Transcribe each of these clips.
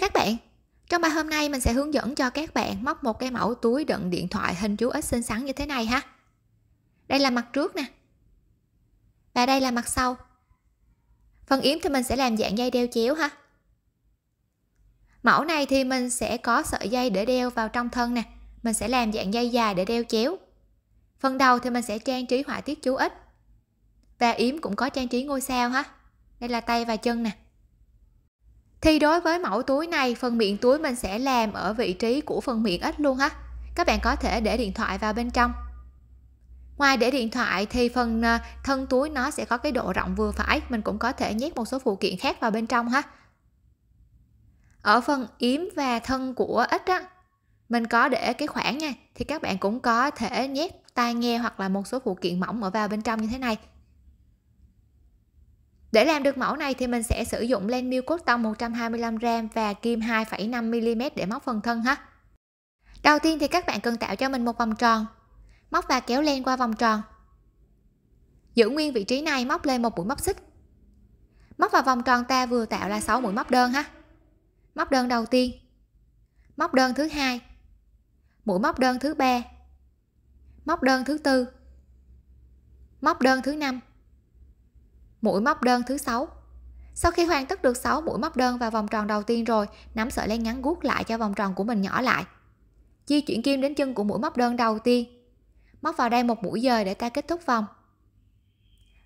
Chào các bạn, trong bài hôm nay mình sẽ hướng dẫn cho các bạn móc một cái mẫu túi đựng điện thoại hình chú ếch xinh xắn như thế này ha. Đây là mặt trước nè. Và đây là mặt sau. Phần yếm thì mình sẽ làm dạng dây đeo chéo ha. Mẫu này thì mình sẽ có sợi dây để đeo vào trong thân nè. Mình sẽ làm dạng dây dài để đeo chéo. Phần đầu thì mình sẽ trang trí họa tiết chú ếch. Và yếm cũng có trang trí ngôi sao ha. Đây là tay và chân nè thì đối với mẫu túi này, phần miệng túi mình sẽ làm ở vị trí của phần miệng ít luôn ha. Các bạn có thể để điện thoại vào bên trong. Ngoài để điện thoại thì phần à, thân túi nó sẽ có cái độ rộng vừa phải, mình cũng có thể nhét một số phụ kiện khác vào bên trong ha. Ở phần yếm và thân của ít á, mình có để cái khoảng nha, thì các bạn cũng có thể nhét tai nghe hoặc là một số phụ kiện mỏng ở vào bên trong như thế này để làm được mẫu này thì mình sẽ sử dụng len miêu cotton 125g và kim 2,5mm để móc phần thân ha. Đầu tiên thì các bạn cần tạo cho mình một vòng tròn. Móc và kéo len qua vòng tròn. Giữ nguyên vị trí này móc lên một mũi móc xích. Móc vào vòng tròn ta vừa tạo là 6 mũi móc đơn ha. Móc đơn đầu tiên. Móc đơn thứ hai. Mũi móc đơn thứ ba. Móc đơn thứ tư. Móc đơn thứ năm mũi móc đơn thứ sáu. Sau khi hoàn tất được 6 mũi móc đơn vào vòng tròn đầu tiên rồi, nắm sợi len ngắn guốc lại cho vòng tròn của mình nhỏ lại. Di chuyển kim đến chân của mũi móc đơn đầu tiên. Móc vào đây một mũi dời để ta kết thúc vòng.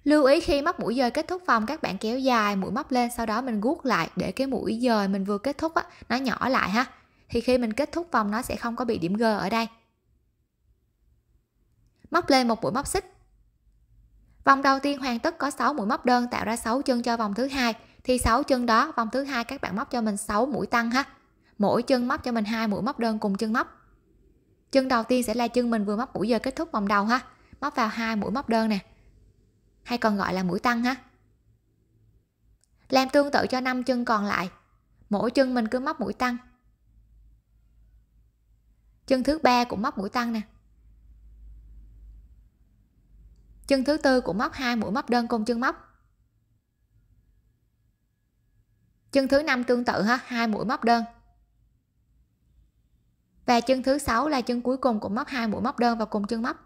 Lưu ý khi móc mũi dời kết thúc vòng các bạn kéo dài mũi móc lên sau đó mình guốc lại để cái mũi dời mình vừa kết thúc á, nó nhỏ lại ha. Thì khi mình kết thúc vòng nó sẽ không có bị điểm G ở đây. Móc lên một mũi móc xích Vòng đầu tiên hoàn tất có 6 mũi móc đơn tạo ra 6 chân cho vòng thứ hai thì 6 chân đó vòng thứ hai các bạn móc cho mình 6 mũi tăng ha. Mỗi chân móc cho mình hai mũi móc đơn cùng chân móc. Chân đầu tiên sẽ là chân mình vừa móc mũi giờ kết thúc vòng đầu ha. Móc vào hai mũi móc đơn nè. Hay còn gọi là mũi tăng ha. Làm tương tự cho 5 chân còn lại. Mỗi chân mình cứ móc mũi tăng. Chân thứ ba cũng móc mũi tăng nè. chân thứ tư cũng móc hai mũi móc đơn cùng chân móc chân thứ năm tương tự ha hai mũi móc đơn và chân thứ sáu là chân cuối cùng cũng móc hai mũi móc đơn vào cùng chân móc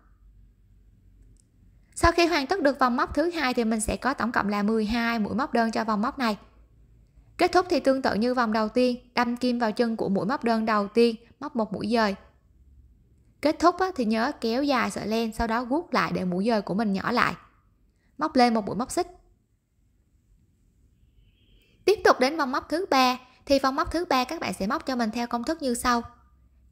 sau khi hoàn tất được vòng móc thứ hai thì mình sẽ có tổng cộng là 12 mũi móc đơn cho vòng móc này kết thúc thì tương tự như vòng đầu tiên đâm kim vào chân của mũi móc đơn đầu tiên móc một mũi dời kết thúc thì nhớ kéo dài sợi len sau đó guốc lại để mũi dời của mình nhỏ lại móc lên một mũi móc xích tiếp tục đến vòng móc thứ ba thì vòng móc thứ ba các bạn sẽ móc cho mình theo công thức như sau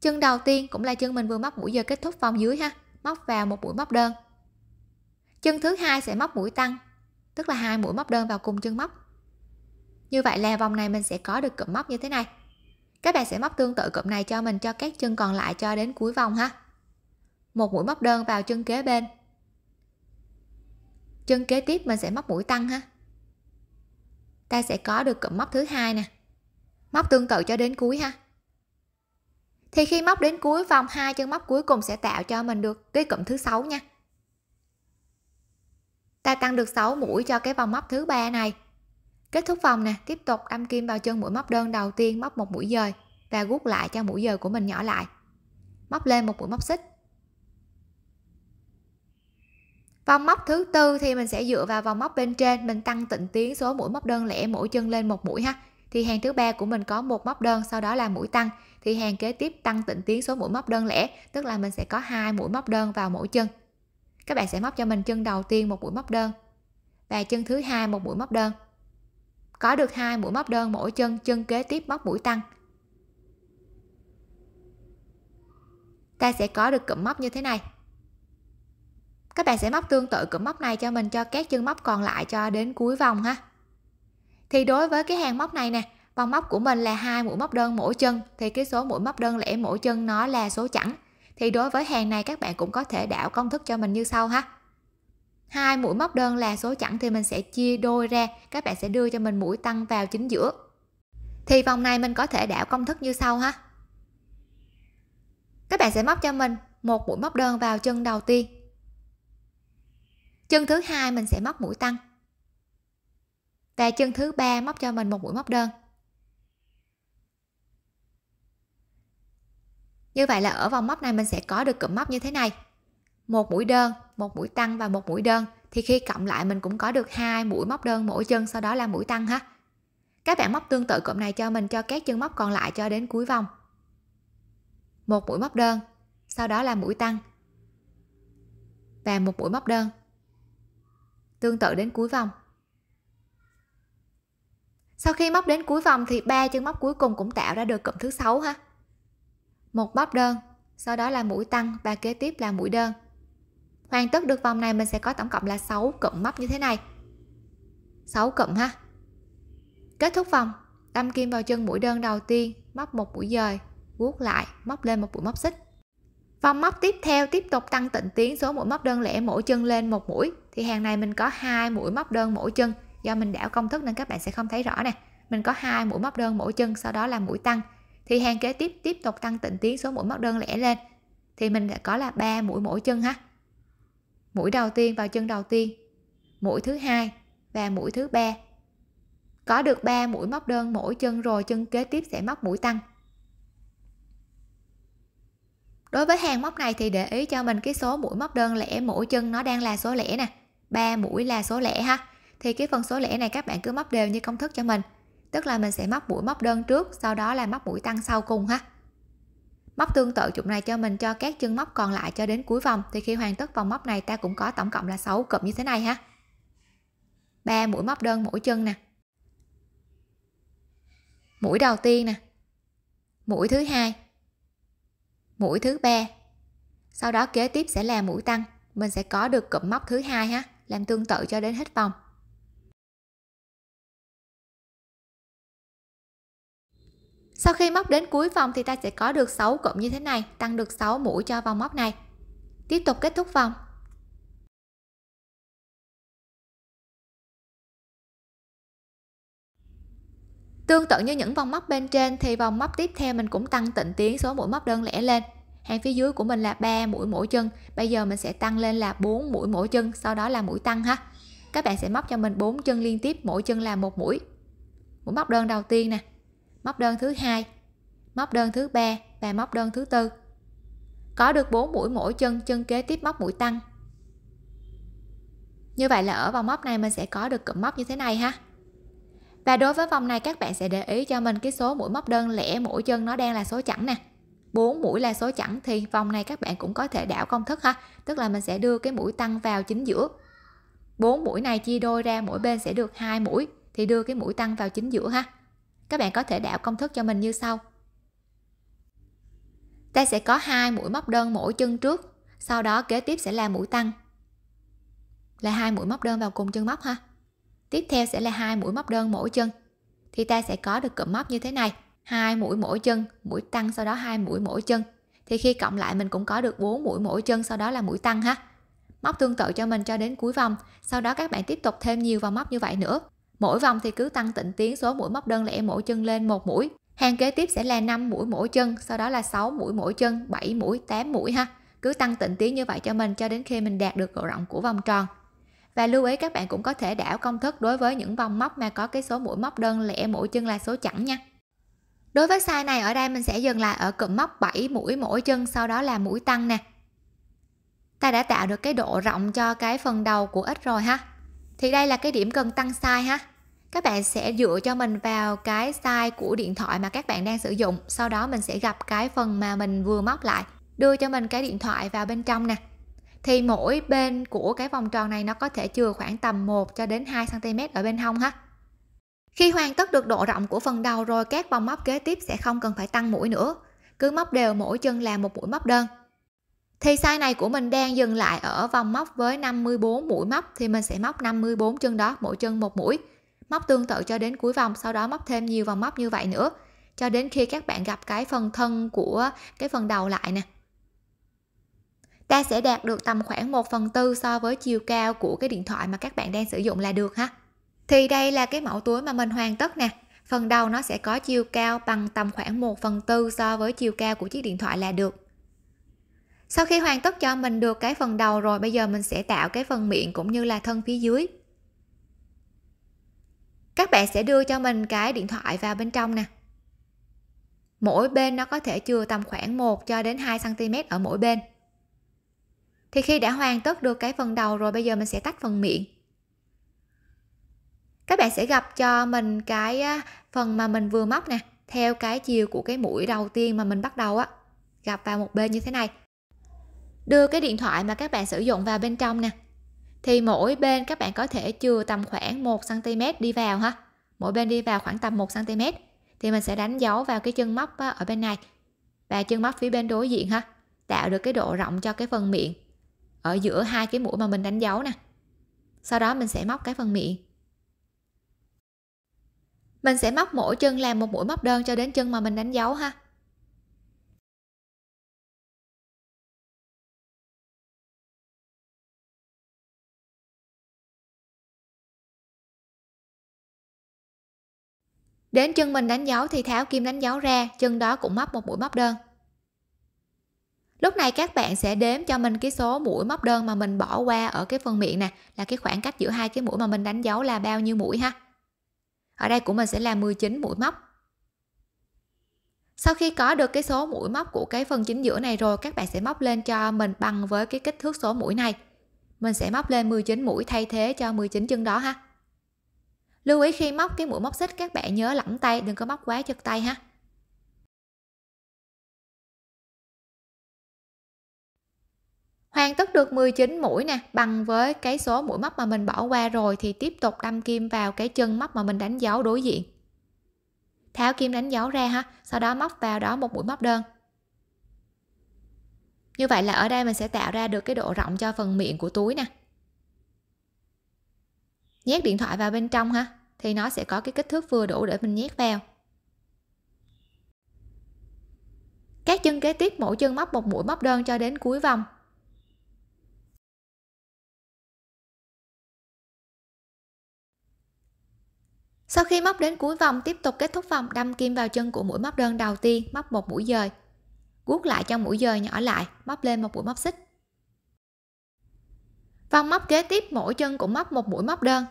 chân đầu tiên cũng là chân mình vừa móc mũi giờ kết thúc vòng dưới ha móc vào một mũi móc đơn chân thứ hai sẽ móc mũi tăng tức là hai mũi móc đơn vào cùng chân móc như vậy là vòng này mình sẽ có được cụm móc như thế này các bạn sẽ móc tương tự cụm này cho mình cho các chân còn lại cho đến cuối vòng ha một mũi móc đơn vào chân kế bên chân kế tiếp mình sẽ móc mũi tăng ha ta sẽ có được cụm móc thứ hai nè móc tương tự cho đến cuối ha thì khi móc đến cuối vòng hai chân móc cuối cùng sẽ tạo cho mình được cái cụm thứ sáu nha ta tăng được 6 mũi cho cái vòng móc thứ ba này Kết thúc vòng nè, tiếp tục đâm kim vào chân mũi móc đơn đầu tiên móc một mũi dời và gút lại cho mũi dời của mình nhỏ lại. Móc lên một mũi móc xích. Vòng móc thứ tư thì mình sẽ dựa vào vòng móc bên trên mình tăng tịnh tiến số mũi móc đơn lẻ mỗi chân lên một mũi ha. Thì hàng thứ ba của mình có một móc đơn, sau đó là mũi tăng thì hàng kế tiếp tăng tịnh tiến số mũi móc đơn lẻ, tức là mình sẽ có hai mũi móc đơn vào mỗi chân. Các bạn sẽ móc cho mình chân đầu tiên một mũi móc đơn và chân thứ hai một mũi móc đơn có được hai mũi móc đơn mỗi chân chân kế tiếp móc mũi tăng ta sẽ có được cụm móc như thế này các bạn sẽ móc tương tự cụm móc này cho mình cho các chân móc còn lại cho đến cuối vòng ha thì đối với cái hàng móc này nè vòng móc của mình là hai mũi móc đơn mỗi chân thì cái số mũi móc đơn lẻ mỗi chân nó là số chẵn thì đối với hàng này các bạn cũng có thể đảo công thức cho mình như sau ha hai mũi móc đơn là số chẵn thì mình sẽ chia đôi ra các bạn sẽ đưa cho mình mũi tăng vào chính giữa thì vòng này mình có thể đảo công thức như sau ha các bạn sẽ móc cho mình một mũi móc đơn vào chân đầu tiên chân thứ hai mình sẽ móc mũi tăng và chân thứ ba móc cho mình một mũi móc đơn như vậy là ở vòng móc này mình sẽ có được cụm móc như thế này một mũi đơn một mũi tăng và một mũi đơn thì khi cộng lại mình cũng có được hai mũi móc đơn mỗi chân sau đó là mũi tăng ha các bạn móc tương tự cụm này cho mình cho các chân móc còn lại cho đến cuối vòng một mũi móc đơn sau đó là mũi tăng và một mũi móc đơn tương tự đến cuối vòng sau khi móc đến cuối vòng thì ba chân móc cuối cùng cũng tạo ra được cụm thứ sáu ha một móc đơn sau đó là mũi tăng và kế tiếp là mũi đơn hoàn tất được vòng này mình sẽ có tổng cộng là 6 cụm móc như thế này 6 cụm ha kết thúc vòng đâm kim vào chân mũi đơn đầu tiên móc một mũi dời vuốt lại móc lên một mũi móc xích vòng móc tiếp theo tiếp tục tăng tịnh tiến số mũi móc đơn lẻ mỗi chân lên một mũi thì hàng này mình có hai mũi móc đơn mỗi chân do mình đảo công thức nên các bạn sẽ không thấy rõ nè mình có hai mũi móc đơn mỗi chân sau đó là mũi tăng thì hàng kế tiếp tiếp tục tăng tịnh tiến số mũi móc đơn lẻ lên thì mình đã có là ba mũi mỗi chân ha mũi đầu tiên vào chân đầu tiên mũi thứ hai và mũi thứ ba có được 3 mũi móc đơn mỗi chân rồi chân kế tiếp sẽ móc mũi tăng đối với hàng móc này thì để ý cho mình cái số mũi móc đơn lẻ mỗi chân nó đang là số lẻ nè 3 mũi là số lẻ ha thì cái phần số lẻ này các bạn cứ móc đều như công thức cho mình tức là mình sẽ móc mũi móc đơn trước sau đó là móc mũi tăng sau cùng ha móc tương tự chụm này cho mình cho các chân móc còn lại cho đến cuối vòng thì khi hoàn tất vòng móc này ta cũng có tổng cộng là 6 cụm như thế này ha ba mũi móc đơn mỗi chân nè mũi đầu tiên nè mũi thứ hai mũi thứ ba sau đó kế tiếp sẽ là mũi tăng mình sẽ có được cụm móc thứ hai ha làm tương tự cho đến hết vòng Sau khi móc đến cuối vòng thì ta sẽ có được 6 cụm như thế này, tăng được 6 mũi cho vòng móc này. Tiếp tục kết thúc vòng. Tương tự như những vòng móc bên trên thì vòng móc tiếp theo mình cũng tăng tịnh tiến số mũi móc đơn lẻ lên. Hàng phía dưới của mình là 3 mũi mỗi chân, bây giờ mình sẽ tăng lên là 4 mũi mỗi chân, sau đó là mũi tăng ha. Các bạn sẽ móc cho mình 4 chân liên tiếp, mỗi chân là một mũi. Mũi móc đơn đầu tiên nè, móc đơn thứ hai móc đơn thứ ba và móc đơn thứ tư có được 4 mũi mỗi chân chân kế tiếp móc mũi tăng như vậy là ở vòng móc này mình sẽ có được cụm móc như thế này ha và đối với vòng này các bạn sẽ để ý cho mình cái số mũi móc đơn lẻ mỗi chân nó đang là số chẵn nè 4 mũi là số chẵn thì vòng này các bạn cũng có thể đảo công thức ha tức là mình sẽ đưa cái mũi tăng vào chính giữa 4 mũi này chia đôi ra mỗi bên sẽ được hai mũi thì đưa cái mũi tăng vào chính giữa ha các bạn có thể đảo công thức cho mình như sau. Ta sẽ có hai mũi móc đơn mỗi chân trước, sau đó kế tiếp sẽ là mũi tăng. Là hai mũi móc đơn vào cùng chân móc ha. Tiếp theo sẽ là hai mũi móc đơn mỗi chân. Thì ta sẽ có được cụm móc như thế này, hai mũi mỗi chân, mũi tăng sau đó hai mũi mỗi chân. Thì khi cộng lại mình cũng có được 4 mũi mỗi chân sau đó là mũi tăng ha móc tương tự cho mình cho đến cuối vòng sau đó các bạn tiếp tục thêm nhiều vào móc như vậy nữa Mỗi vòng thì cứ tăng tịnh tiến số mũi móc đơn lẻ mỗi chân lên một mũi. Hàng kế tiếp sẽ là 5 mũi mỗi chân, sau đó là 6 mũi mỗi chân, 7 mũi, 8 mũi ha. Cứ tăng tịnh tiến như vậy cho mình cho đến khi mình đạt được độ rộng của vòng tròn. Và lưu ý các bạn cũng có thể đảo công thức đối với những vòng móc mà có cái số mũi móc đơn lẻ mỗi chân là số chẵn nha. Đối với size này ở đây mình sẽ dừng lại ở cụm móc 7 mũi mỗi chân sau đó là mũi tăng nè. Ta đã tạo được cái độ rộng cho cái phần đầu của ít rồi ha thì đây là cái điểm cần tăng size ha các bạn sẽ dựa cho mình vào cái size của điện thoại mà các bạn đang sử dụng sau đó mình sẽ gặp cái phần mà mình vừa móc lại đưa cho mình cái điện thoại vào bên trong nè thì mỗi bên của cái vòng tròn này nó có thể chừa khoảng tầm 1 cho đến 2 cm ở bên hông ha khi hoàn tất được độ rộng của phần đầu rồi các vòng móc kế tiếp sẽ không cần phải tăng mũi nữa cứ móc đều mỗi chân là một mũi móc đơn thì size này của mình đang dừng lại ở vòng móc với 54 mũi móc thì mình sẽ móc 54 chân đó mỗi chân một mũi móc tương tự cho đến cuối vòng sau đó móc thêm nhiều vòng móc như vậy nữa cho đến khi các bạn gặp cái phần thân của cái phần đầu lại nè ta sẽ đạt được tầm khoảng 1 phần tư so với chiều cao của cái điện thoại mà các bạn đang sử dụng là được ha thì đây là cái mẫu túi mà mình hoàn tất nè phần đầu nó sẽ có chiều cao bằng tầm khoảng 1 phần tư so với chiều cao của chiếc điện thoại là được sau khi hoàn tất cho mình được cái phần đầu rồi bây giờ mình sẽ tạo cái phần miệng cũng như là thân phía dưới các bạn sẽ đưa cho mình cái điện thoại vào bên trong nè mỗi bên nó có thể chừa tầm khoảng 1 cho đến 2 cm ở mỗi bên thì khi đã hoàn tất được cái phần đầu rồi bây giờ mình sẽ tách phần miệng các bạn sẽ gặp cho mình cái phần mà mình vừa móc nè theo cái chiều của cái mũi đầu tiên mà mình bắt đầu á gặp vào một bên như thế này đưa cái điện thoại mà các bạn sử dụng vào bên trong nè thì mỗi bên các bạn có thể chừa tầm khoảng 1 cm đi vào ha mỗi bên đi vào khoảng tầm 1 cm thì mình sẽ đánh dấu vào cái chân móc ở bên này và chân móc phía bên đối diện ha tạo được cái độ rộng cho cái phần miệng ở giữa hai cái mũi mà mình đánh dấu nè sau đó mình sẽ móc cái phần miệng mình sẽ móc mỗi chân làm một mũi móc đơn cho đến chân mà mình đánh dấu ha Đến chân mình đánh dấu thì tháo kim đánh dấu ra, chân đó cũng móc một mũi móc đơn. Lúc này các bạn sẽ đếm cho mình cái số mũi móc đơn mà mình bỏ qua ở cái phần miệng nè, là cái khoảng cách giữa hai cái mũi mà mình đánh dấu là bao nhiêu mũi ha. Ở đây của mình sẽ là 19 mũi móc. Sau khi có được cái số mũi móc của cái phần chính giữa này rồi, các bạn sẽ móc lên cho mình bằng với cái kích thước số mũi này. Mình sẽ móc lên 19 mũi thay thế cho 19 chân đó ha lưu ý khi móc cái mũi móc xích các bạn nhớ lỏng tay đừng có móc quá chật tay ha hoàn tất được 19 mũi nè bằng với cái số mũi móc mà mình bỏ qua rồi thì tiếp tục đâm kim vào cái chân móc mà mình đánh dấu đối diện tháo kim đánh dấu ra ha sau đó móc vào đó một mũi móc đơn như vậy là ở đây mình sẽ tạo ra được cái độ rộng cho phần miệng của túi nè nhét điện thoại vào bên trong ha thì nó sẽ có cái kích thước vừa đủ để mình nhét vào các chân kế tiếp mỗi chân móc một mũi móc đơn cho đến cuối vòng sau khi móc đến cuối vòng tiếp tục kết thúc vòng đâm kim vào chân của mũi móc đơn đầu tiên móc một mũi dời guốc lại cho mũi dời nhỏ lại móc lên một mũi móc xích vòng móc kế tiếp mỗi chân cũng móc một mũi móc đơn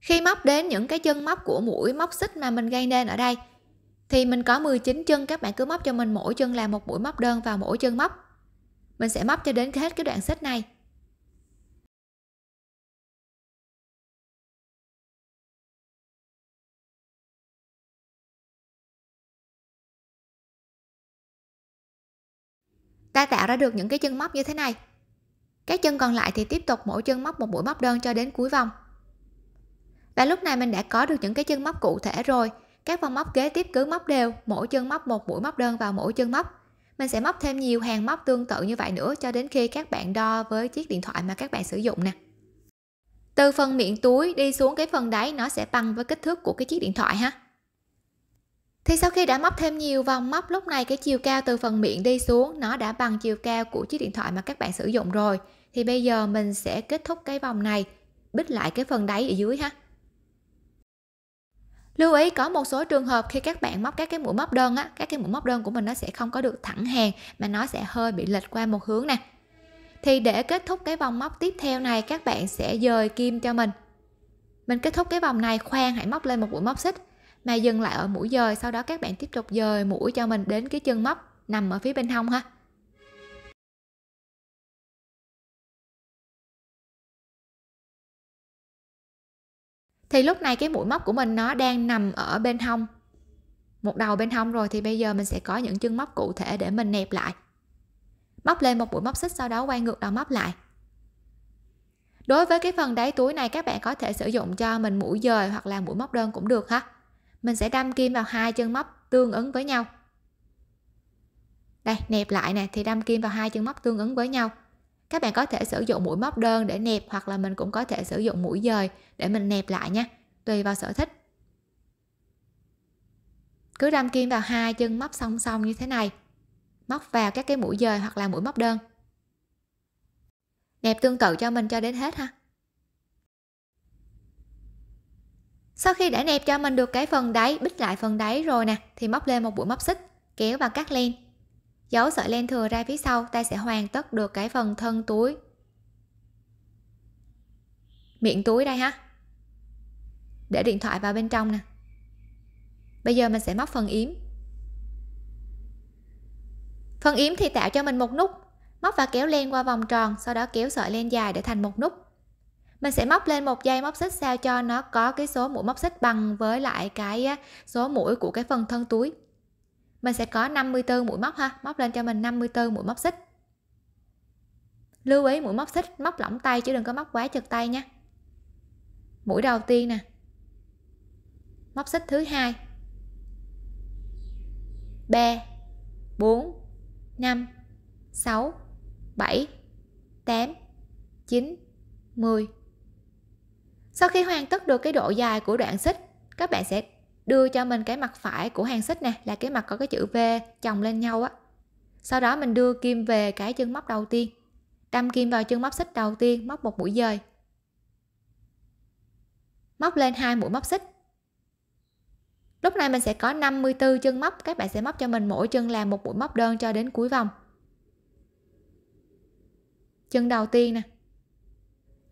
khi móc đến những cái chân móc của mũi móc xích mà mình gây nên ở đây thì mình có 19 chân các bạn cứ móc cho mình mỗi chân là một mũi móc đơn vào mỗi chân móc mình sẽ móc cho đến hết cái đoạn xích này ta tạo ra được những cái chân móc như thế này các chân còn lại thì tiếp tục mỗi chân móc một mũi móc đơn cho đến cuối vòng và lúc này mình đã có được những cái chân móc cụ thể rồi. Các vòng móc kế tiếp cứ móc đều, mỗi chân móc một mũi móc đơn vào mỗi chân móc. Mình sẽ móc thêm nhiều hàng móc tương tự như vậy nữa cho đến khi các bạn đo với chiếc điện thoại mà các bạn sử dụng nè. Từ phần miệng túi đi xuống cái phần đáy nó sẽ bằng với kích thước của cái chiếc điện thoại ha. Thì sau khi đã móc thêm nhiều vòng móc lúc này cái chiều cao từ phần miệng đi xuống nó đã bằng chiều cao của chiếc điện thoại mà các bạn sử dụng rồi. Thì bây giờ mình sẽ kết thúc cái vòng này, bít lại cái phần đáy ở dưới ha lưu ý có một số trường hợp khi các bạn móc các cái mũi móc đơn á các cái mũi móc đơn của mình nó sẽ không có được thẳng hàng mà nó sẽ hơi bị lệch qua một hướng nè thì để kết thúc cái vòng móc tiếp theo này các bạn sẽ dời kim cho mình mình kết thúc cái vòng này khoan hãy móc lên một mũi móc xích mà dừng lại ở mũi dời sau đó các bạn tiếp tục dời mũi cho mình đến cái chân móc nằm ở phía bên hông ha thì lúc này cái mũi móc của mình nó đang nằm ở bên hông một đầu bên hông rồi thì bây giờ mình sẽ có những chân móc cụ thể để mình nẹp lại móc lên một mũi móc xích sau đó quay ngược đầu móc lại đối với cái phần đáy túi này các bạn có thể sử dụng cho mình mũi dời hoặc là mũi móc đơn cũng được ha mình sẽ đâm kim vào hai chân móc tương ứng với nhau đây nẹp lại nè thì đâm kim vào hai chân móc tương ứng với nhau các bạn có thể sử dụng mũi móc đơn để nẹp hoặc là mình cũng có thể sử dụng mũi dời để mình nẹp lại nha tùy vào sở thích cứ đâm kim vào hai chân móc song song như thế này móc vào các cái mũi dời hoặc là mũi móc đơn nẹp tương tự cho mình cho đến hết ha sau khi đã nẹp cho mình được cái phần đáy bít lại phần đáy rồi nè thì móc lên một mũi móc xích kéo vào cắt len Giấu sợi len thừa ra phía sau ta sẽ hoàn tất được cái phần thân túi. Miệng túi đây ha. Để điện thoại vào bên trong nè. Bây giờ mình sẽ móc phần yếm. Phần yếm thì tạo cho mình một nút, móc và kéo len qua vòng tròn, sau đó kéo sợi len dài để thành một nút. Mình sẽ móc lên một dây móc xích sao cho nó có cái số mũi móc xích bằng với lại cái số mũi của cái phần thân túi mình sẽ có 54 mũi móc ha móc lên cho mình 54 mũi móc xích lưu ý mũi móc xích móc lỏng tay chứ đừng có móc quá chật tay nha mũi đầu tiên nè móc xích thứ hai ba bốn năm sáu bảy tám chín mười sau khi hoàn tất được cái độ dài của đoạn xích các bạn sẽ đưa cho mình cái mặt phải của hàng xích nè là cái mặt có cái chữ V chồng lên nhau á sau đó mình đưa kim về cái chân móc đầu tiên đâm kim vào chân móc xích đầu tiên móc một mũi dời móc lên hai mũi móc xích lúc này mình sẽ có 54 chân móc các bạn sẽ móc cho mình mỗi chân làm một mũi móc đơn cho đến cuối vòng chân đầu tiên nè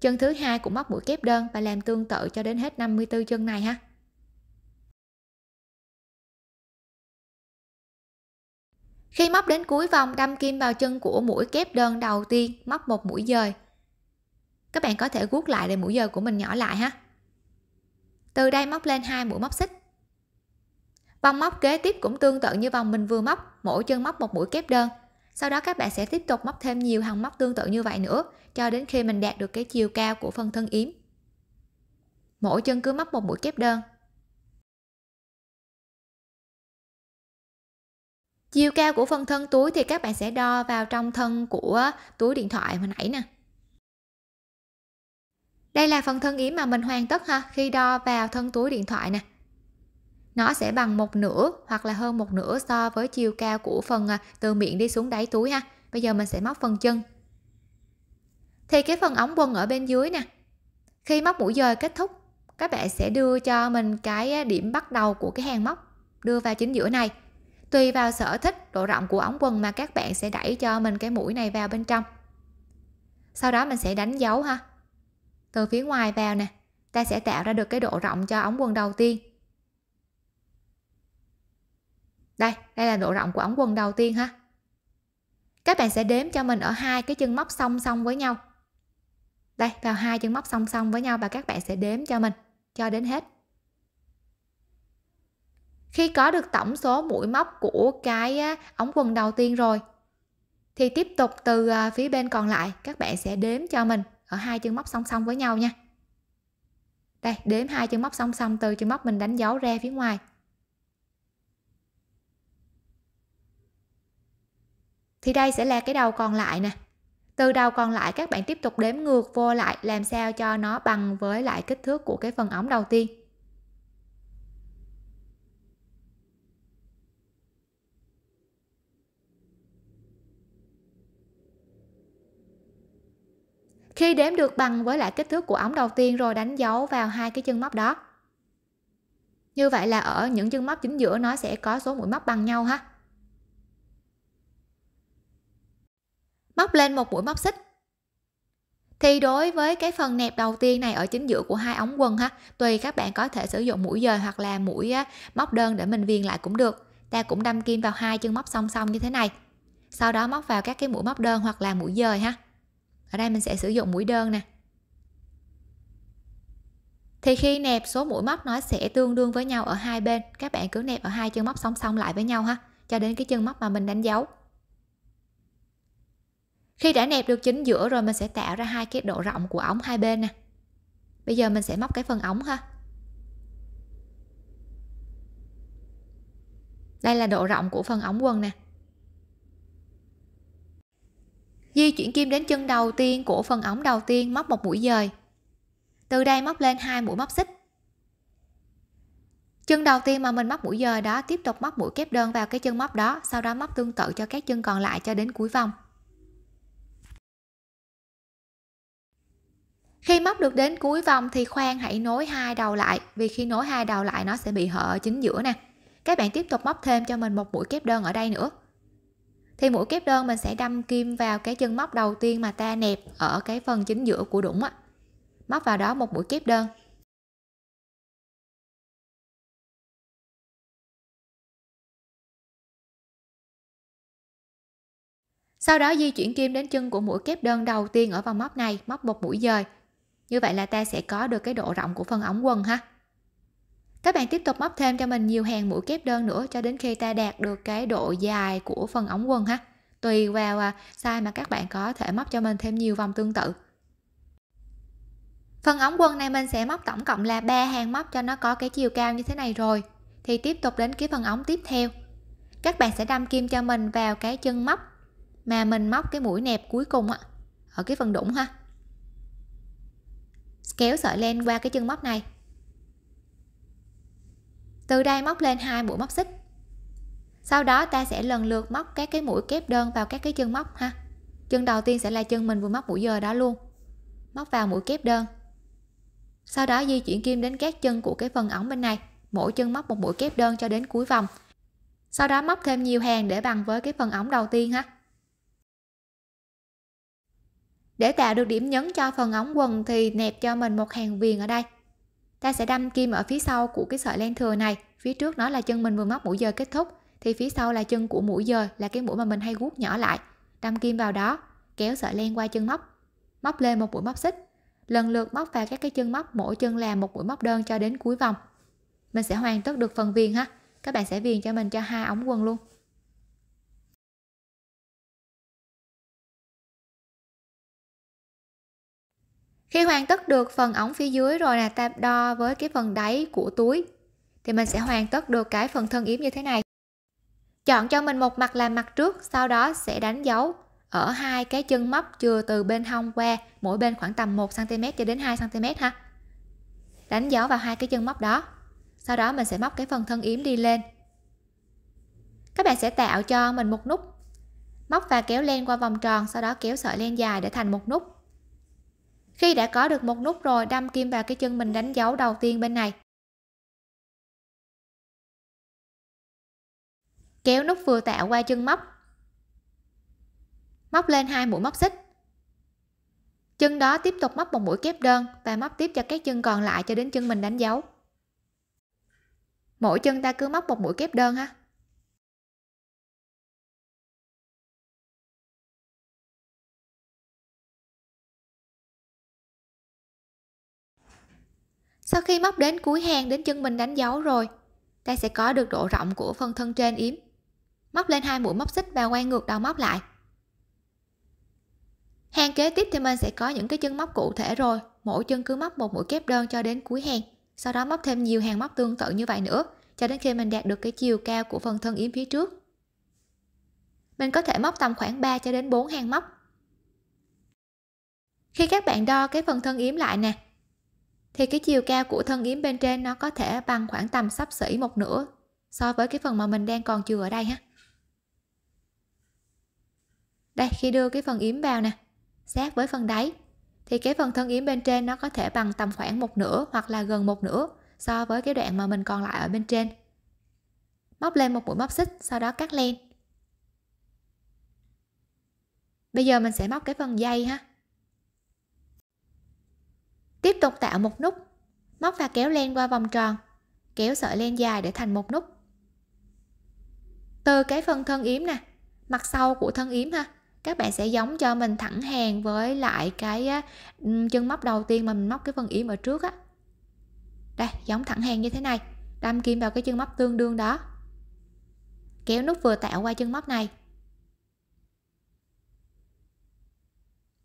chân thứ hai cũng móc mũi kép đơn và làm tương tự cho đến hết 54 chân này ha Khi móc đến cuối vòng đâm kim vào chân của mũi kép đơn đầu tiên, móc một mũi dời. Các bạn có thể guốc lại để mũi dời của mình nhỏ lại ha. Từ đây móc lên hai mũi móc xích. Vòng móc kế tiếp cũng tương tự như vòng mình vừa móc, mỗi chân móc một mũi kép đơn. Sau đó các bạn sẽ tiếp tục móc thêm nhiều hàng móc tương tự như vậy nữa cho đến khi mình đạt được cái chiều cao của phần thân yếm. Mỗi chân cứ móc một mũi kép đơn. chiều cao của phần thân túi thì các bạn sẽ đo vào trong thân của túi điện thoại hồi nãy nè đây là phần thân yếm mà mình hoàn tất ha khi đo vào thân túi điện thoại nè nó sẽ bằng một nửa hoặc là hơn một nửa so với chiều cao của phần à, từ miệng đi xuống đáy túi ha bây giờ mình sẽ móc phần chân thì cái phần ống quần ở bên dưới nè khi móc mũi dời kết thúc các bạn sẽ đưa cho mình cái à, điểm bắt đầu của cái hàng móc đưa vào chính giữa này tùy vào sở thích độ rộng của ống quần mà các bạn sẽ đẩy cho mình cái mũi này vào bên trong sau đó mình sẽ đánh dấu ha từ phía ngoài vào nè ta sẽ tạo ra được cái độ rộng cho ống quần đầu tiên đây đây là độ rộng của ống quần đầu tiên ha các bạn sẽ đếm cho mình ở hai cái chân móc song song với nhau đây vào hai chân móc song song với nhau và các bạn sẽ đếm cho mình cho đến hết khi có được tổng số mũi móc của cái ống quần đầu tiên rồi thì tiếp tục từ à, phía bên còn lại các bạn sẽ đếm cho mình ở hai chân móc song song với nhau nha đây đếm hai chân móc song song từ chân móc mình đánh dấu ra phía ngoài thì đây sẽ là cái đầu còn lại nè từ đầu còn lại các bạn tiếp tục đếm ngược vô lại làm sao cho nó bằng với lại kích thước của cái phần ống đầu tiên Khi đếm được bằng với lại kích thước của ống đầu tiên rồi đánh dấu vào hai cái chân móc đó. Như vậy là ở những chân móc chính giữa nó sẽ có số mũi móc bằng nhau ha. Móc lên một mũi móc xích. Thì đối với cái phần nẹp đầu tiên này ở chính giữa của hai ống quần ha, tùy các bạn có thể sử dụng mũi dời hoặc là mũi móc đơn để mình viền lại cũng được. Ta cũng đâm kim vào hai chân móc song song như thế này. Sau đó móc vào các cái mũi móc đơn hoặc là mũi dời ha ở đây mình sẽ sử dụng mũi đơn nè thì khi nẹp số mũi móc nó sẽ tương đương với nhau ở hai bên các bạn cứ nẹp ở hai chân móc song song lại với nhau ha cho đến cái chân móc mà mình đánh dấu khi đã nẹp được chính giữa rồi mình sẽ tạo ra hai cái độ rộng của ống hai bên nè bây giờ mình sẽ móc cái phần ống ha đây là độ rộng của phần ống quần nè di chuyển kim đến chân đầu tiên của phần ống đầu tiên móc một mũi dời từ đây móc lên hai mũi móc xích chân đầu tiên mà mình móc mũi dời đó tiếp tục móc mũi kép đơn vào cái chân móc đó sau đó móc tương tự cho các chân còn lại cho đến cuối vòng khi móc được đến cuối vòng thì khoan hãy nối hai đầu lại vì khi nối hai đầu lại nó sẽ bị hở ở chính giữa nè các bạn tiếp tục móc thêm cho mình một mũi kép đơn ở đây nữa thì mũi kép đơn mình sẽ đâm kim vào cái chân móc đầu tiên mà ta nẹp ở cái phần chính giữa của đũng á móc vào đó một mũi kép đơn sau đó di chuyển kim đến chân của mũi kép đơn đầu tiên ở vòng móc này móc một mũi dời như vậy là ta sẽ có được cái độ rộng của phần ống quần ha các bạn tiếp tục móc thêm cho mình nhiều hàng mũi kép đơn nữa cho đến khi ta đạt được cái độ dài của phần ống quần ha tùy vào à, size mà các bạn có thể móc cho mình thêm nhiều vòng tương tự phần ống quần này mình sẽ móc tổng cộng là 3 hàng móc cho nó có cái chiều cao như thế này rồi thì tiếp tục đến cái phần ống tiếp theo các bạn sẽ đâm kim cho mình vào cái chân móc mà mình móc cái mũi nẹp cuối cùng á ở cái phần đũng ha kéo sợi len qua cái chân móc này từ đây móc lên hai mũi móc xích sau đó ta sẽ lần lượt móc các cái mũi kép đơn vào các cái chân móc ha chân đầu tiên sẽ là chân mình vừa móc mũi giờ đó luôn móc vào mũi kép đơn sau đó di chuyển kim đến các chân của cái phần ống bên này mỗi chân móc một mũi kép đơn cho đến cuối vòng sau đó móc thêm nhiều hàng để bằng với cái phần ống đầu tiên ha để tạo được điểm nhấn cho phần ống quần thì nẹp cho mình một hàng viền ở đây ta sẽ đâm kim ở phía sau của cái sợi len thừa này phía trước nó là chân mình vừa móc mũi dời kết thúc thì phía sau là chân của mũi dời là cái mũi mà mình hay guốc nhỏ lại đâm kim vào đó kéo sợi len qua chân móc móc lên một mũi móc xích lần lượt móc vào các cái chân móc mỗi chân là một mũi móc đơn cho đến cuối vòng mình sẽ hoàn tất được phần viền ha các bạn sẽ viền cho mình cho hai ống quần luôn khi hoàn tất được phần ống phía dưới rồi là ta đo với cái phần đáy của túi thì mình sẽ hoàn tất được cái phần thân yếm như thế này chọn cho mình một mặt là mặt trước sau đó sẽ đánh dấu ở hai cái chân móc chừa từ bên hông qua mỗi bên khoảng tầm 1 cm cho đến 2 cm ha đánh dấu vào hai cái chân móc đó sau đó mình sẽ móc cái phần thân yếm đi lên các bạn sẽ tạo cho mình một nút móc và kéo len qua vòng tròn sau đó kéo sợi len dài để thành một nút khi đã có được một nút rồi đâm kim vào cái chân mình đánh dấu đầu tiên bên này kéo nút vừa tạo qua chân móc móc lên hai mũi móc xích chân đó tiếp tục móc một mũi kép đơn và móc tiếp cho các chân còn lại cho đến chân mình đánh dấu mỗi chân ta cứ móc một mũi kép đơn ha Sau khi móc đến cuối hàng đến chân mình đánh dấu rồi, ta sẽ có được độ rộng của phần thân trên yếm. Móc lên hai mũi móc xích và quay ngược đầu móc lại. Hàng kế tiếp thì mình sẽ có những cái chân móc cụ thể rồi, mỗi chân cứ móc một mũi kép đơn cho đến cuối hàng, sau đó móc thêm nhiều hàng móc tương tự như vậy nữa cho đến khi mình đạt được cái chiều cao của phần thân yếm phía trước. Mình có thể móc tầm khoảng 3 cho đến 4 hàng móc. Khi các bạn đo cái phần thân yếm lại nè, thì cái chiều cao của thân yếm bên trên nó có thể bằng khoảng tầm sắp xỉ một nửa so với cái phần mà mình đang còn chừa ở đây ha đây khi đưa cái phần yếm vào nè sát với phần đáy thì cái phần thân yếm bên trên nó có thể bằng tầm khoảng một nửa hoặc là gần một nửa so với cái đoạn mà mình còn lại ở bên trên móc lên một mũi móc xích sau đó cắt len bây giờ mình sẽ móc cái phần dây ha tiếp tục tạo một nút móc và kéo len qua vòng tròn kéo sợi len dài để thành một nút từ cái phần thân yếm nè mặt sau của thân yếm ha các bạn sẽ giống cho mình thẳng hàng với lại cái chân móc đầu tiên mà mình móc cái phần yếm ở trước á đây giống thẳng hàng như thế này đâm kim vào cái chân móc tương đương đó kéo nút vừa tạo qua chân móc này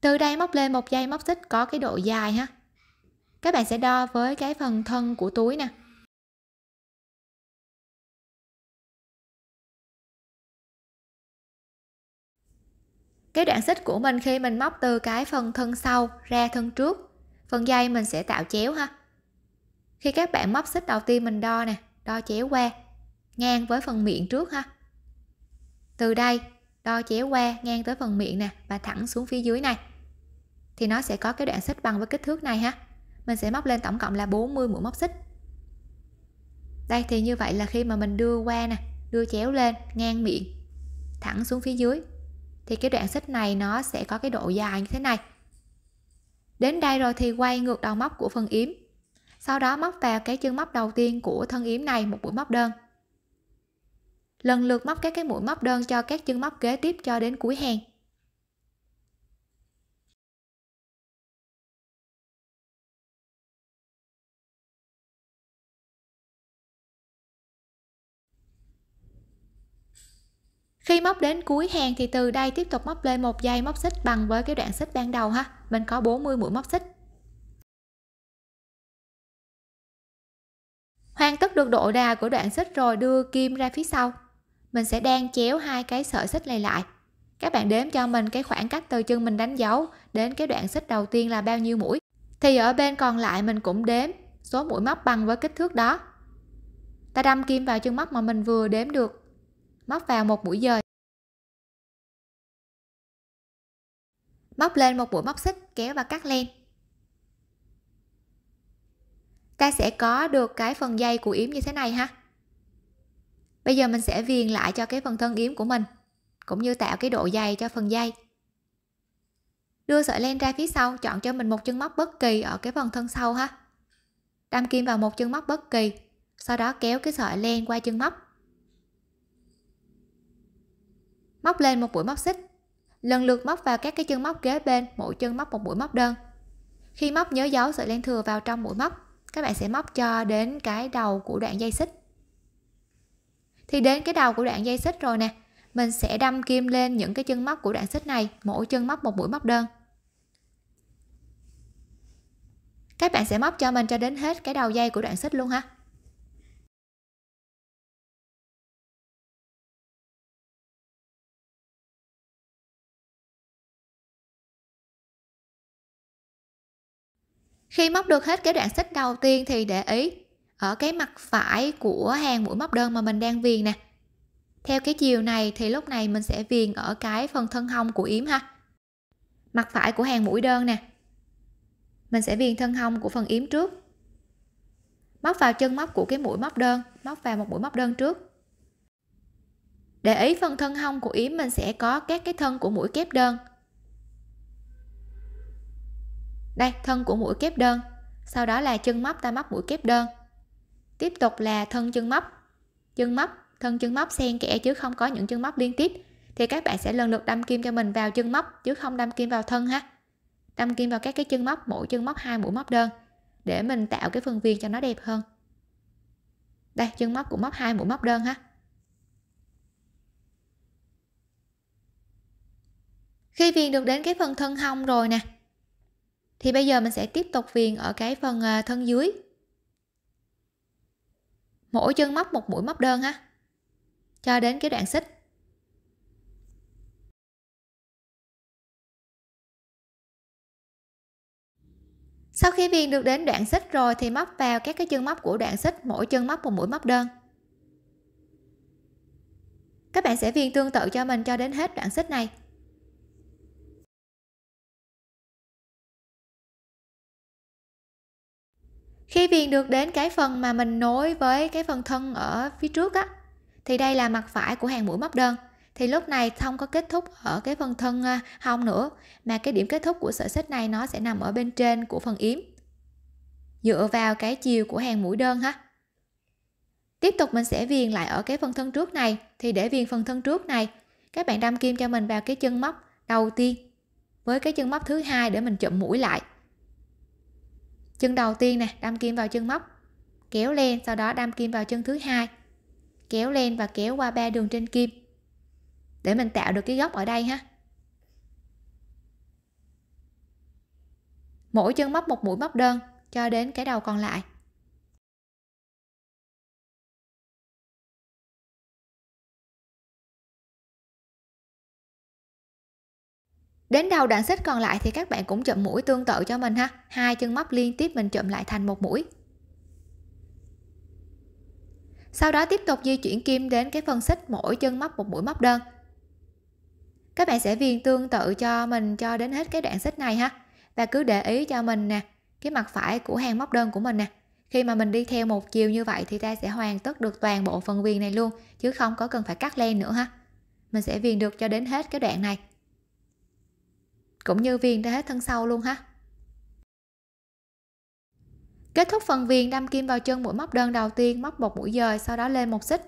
từ đây móc lên một dây móc xích có cái độ dài ha các bạn sẽ đo với cái phần thân của túi nè cái đoạn xích của mình khi mình móc từ cái phần thân sau ra thân trước phần dây mình sẽ tạo chéo ha khi các bạn móc xích đầu tiên mình đo nè đo chéo qua ngang với phần miệng trước ha từ đây đo chéo qua ngang tới phần miệng nè và thẳng xuống phía dưới này thì nó sẽ có cái đoạn xích bằng với kích thước này ha mình sẽ móc lên tổng cộng là 40 mũi móc xích đây thì như vậy là khi mà mình đưa qua nè đưa chéo lên ngang miệng thẳng xuống phía dưới thì cái đoạn xích này nó sẽ có cái độ dài như thế này đến đây rồi thì quay ngược đầu móc của phần yếm sau đó móc vào cái chân móc đầu tiên của thân yếm này một mũi móc đơn lần lượt móc các cái mũi móc đơn cho các chân móc kế tiếp cho đến cuối hàng khi móc đến cuối hàng thì từ đây tiếp tục móc lên một dây móc xích bằng với cái đoạn xích ban đầu ha mình có 40 mũi móc xích hoàn tất được độ đà của đoạn xích rồi đưa kim ra phía sau mình sẽ đang chéo hai cái sợi xích này lại các bạn đếm cho mình cái khoảng cách từ chân mình đánh dấu đến cái đoạn xích đầu tiên là bao nhiêu mũi thì ở bên còn lại mình cũng đếm số mũi móc bằng với kích thước đó ta đâm kim vào chân móc mà mình vừa đếm được móc vào một mũi dời móc lên một mũi móc xích kéo và cắt len ta sẽ có được cái phần dây của yếm như thế này ha bây giờ mình sẽ viền lại cho cái phần thân yếm của mình cũng như tạo cái độ dày cho phần dây đưa sợi len ra phía sau chọn cho mình một chân móc bất kỳ ở cái phần thân sau ha đâm kim vào một chân móc bất kỳ sau đó kéo cái sợi len qua chân móc móc lên một mũi móc xích lần lượt móc vào các cái chân móc kế bên mỗi chân móc một mũi móc đơn khi móc nhớ giấu sợi len thừa vào trong mũi móc các bạn sẽ móc cho đến cái đầu của đoạn dây xích thì đến cái đầu của đoạn dây xích rồi nè mình sẽ đâm kim lên những cái chân móc của đoạn xích này mỗi chân móc một mũi móc đơn các bạn sẽ móc cho mình cho đến hết cái đầu dây của đoạn xích luôn ha khi móc được hết cái đoạn xích đầu tiên thì để ý ở cái mặt phải của hàng mũi móc đơn mà mình đang viền nè theo cái chiều này thì lúc này mình sẽ viền ở cái phần thân hông của yếm ha mặt phải của hàng mũi đơn nè mình sẽ viền thân hông của phần yếm trước móc vào chân móc của cái mũi móc đơn móc vào một mũi móc đơn trước để ý phần thân hông của yếm mình sẽ có các cái thân của mũi kép đơn đây thân của mũi kép đơn sau đó là chân móc ta móc mũi kép đơn tiếp tục là thân chân móc chân móc thân chân móc xen kẽ chứ không có những chân móc liên tiếp thì các bạn sẽ lần lượt đâm kim cho mình vào chân móc chứ không đâm kim vào thân ha đâm kim vào các cái chân móc mỗi chân móc hai mũi móc đơn để mình tạo cái phần viên cho nó đẹp hơn đây chân móc cũng móc hai mũi móc đơn ha khi viền được đến cái phần thân hông rồi nè thì bây giờ mình sẽ tiếp tục viền ở cái phần à, thân dưới mỗi chân móc một mũi móc đơn ha cho đến cái đoạn xích sau khi viền được đến đoạn xích rồi thì móc vào các cái chân móc của đoạn xích mỗi chân móc một mũi móc đơn các bạn sẽ viền tương tự cho mình cho đến hết đoạn xích này khi viền được đến cái phần mà mình nối với cái phần thân ở phía trước á thì đây là mặt phải của hàng mũi móc đơn thì lúc này không có kết thúc ở cái phần thân à, hông nữa mà cái điểm kết thúc của sợi xích này nó sẽ nằm ở bên trên của phần yếm dựa vào cái chiều của hàng mũi đơn ha tiếp tục mình sẽ viền lại ở cái phần thân trước này thì để viền phần thân trước này các bạn đâm kim cho mình vào cái chân móc đầu tiên với cái chân móc thứ hai để mình chụm mũi lại chân đầu tiên nè đâm kim vào chân móc kéo lên sau đó đâm kim vào chân thứ hai kéo lên và kéo qua ba đường trên kim để mình tạo được cái góc ở đây ha mỗi chân móc một mũi móc đơn cho đến cái đầu còn lại đến đầu đoạn xích còn lại thì các bạn cũng chậm mũi tương tự cho mình ha hai chân móc liên tiếp mình chậm lại thành một mũi sau đó tiếp tục di chuyển kim đến cái phần xích mỗi chân móc một mũi móc đơn các bạn sẽ viền tương tự cho mình cho đến hết cái đoạn xích này ha và cứ để ý cho mình nè cái mặt phải của hàng móc đơn của mình nè khi mà mình đi theo một chiều như vậy thì ta sẽ hoàn tất được toàn bộ phần viền này luôn chứ không có cần phải cắt len nữa ha mình sẽ viền được cho đến hết cái đoạn này cũng như viền ra hết thân sau luôn ha kết thúc phần viền đâm kim vào chân mũi móc đơn đầu tiên móc một mũi dời sau đó lên một xích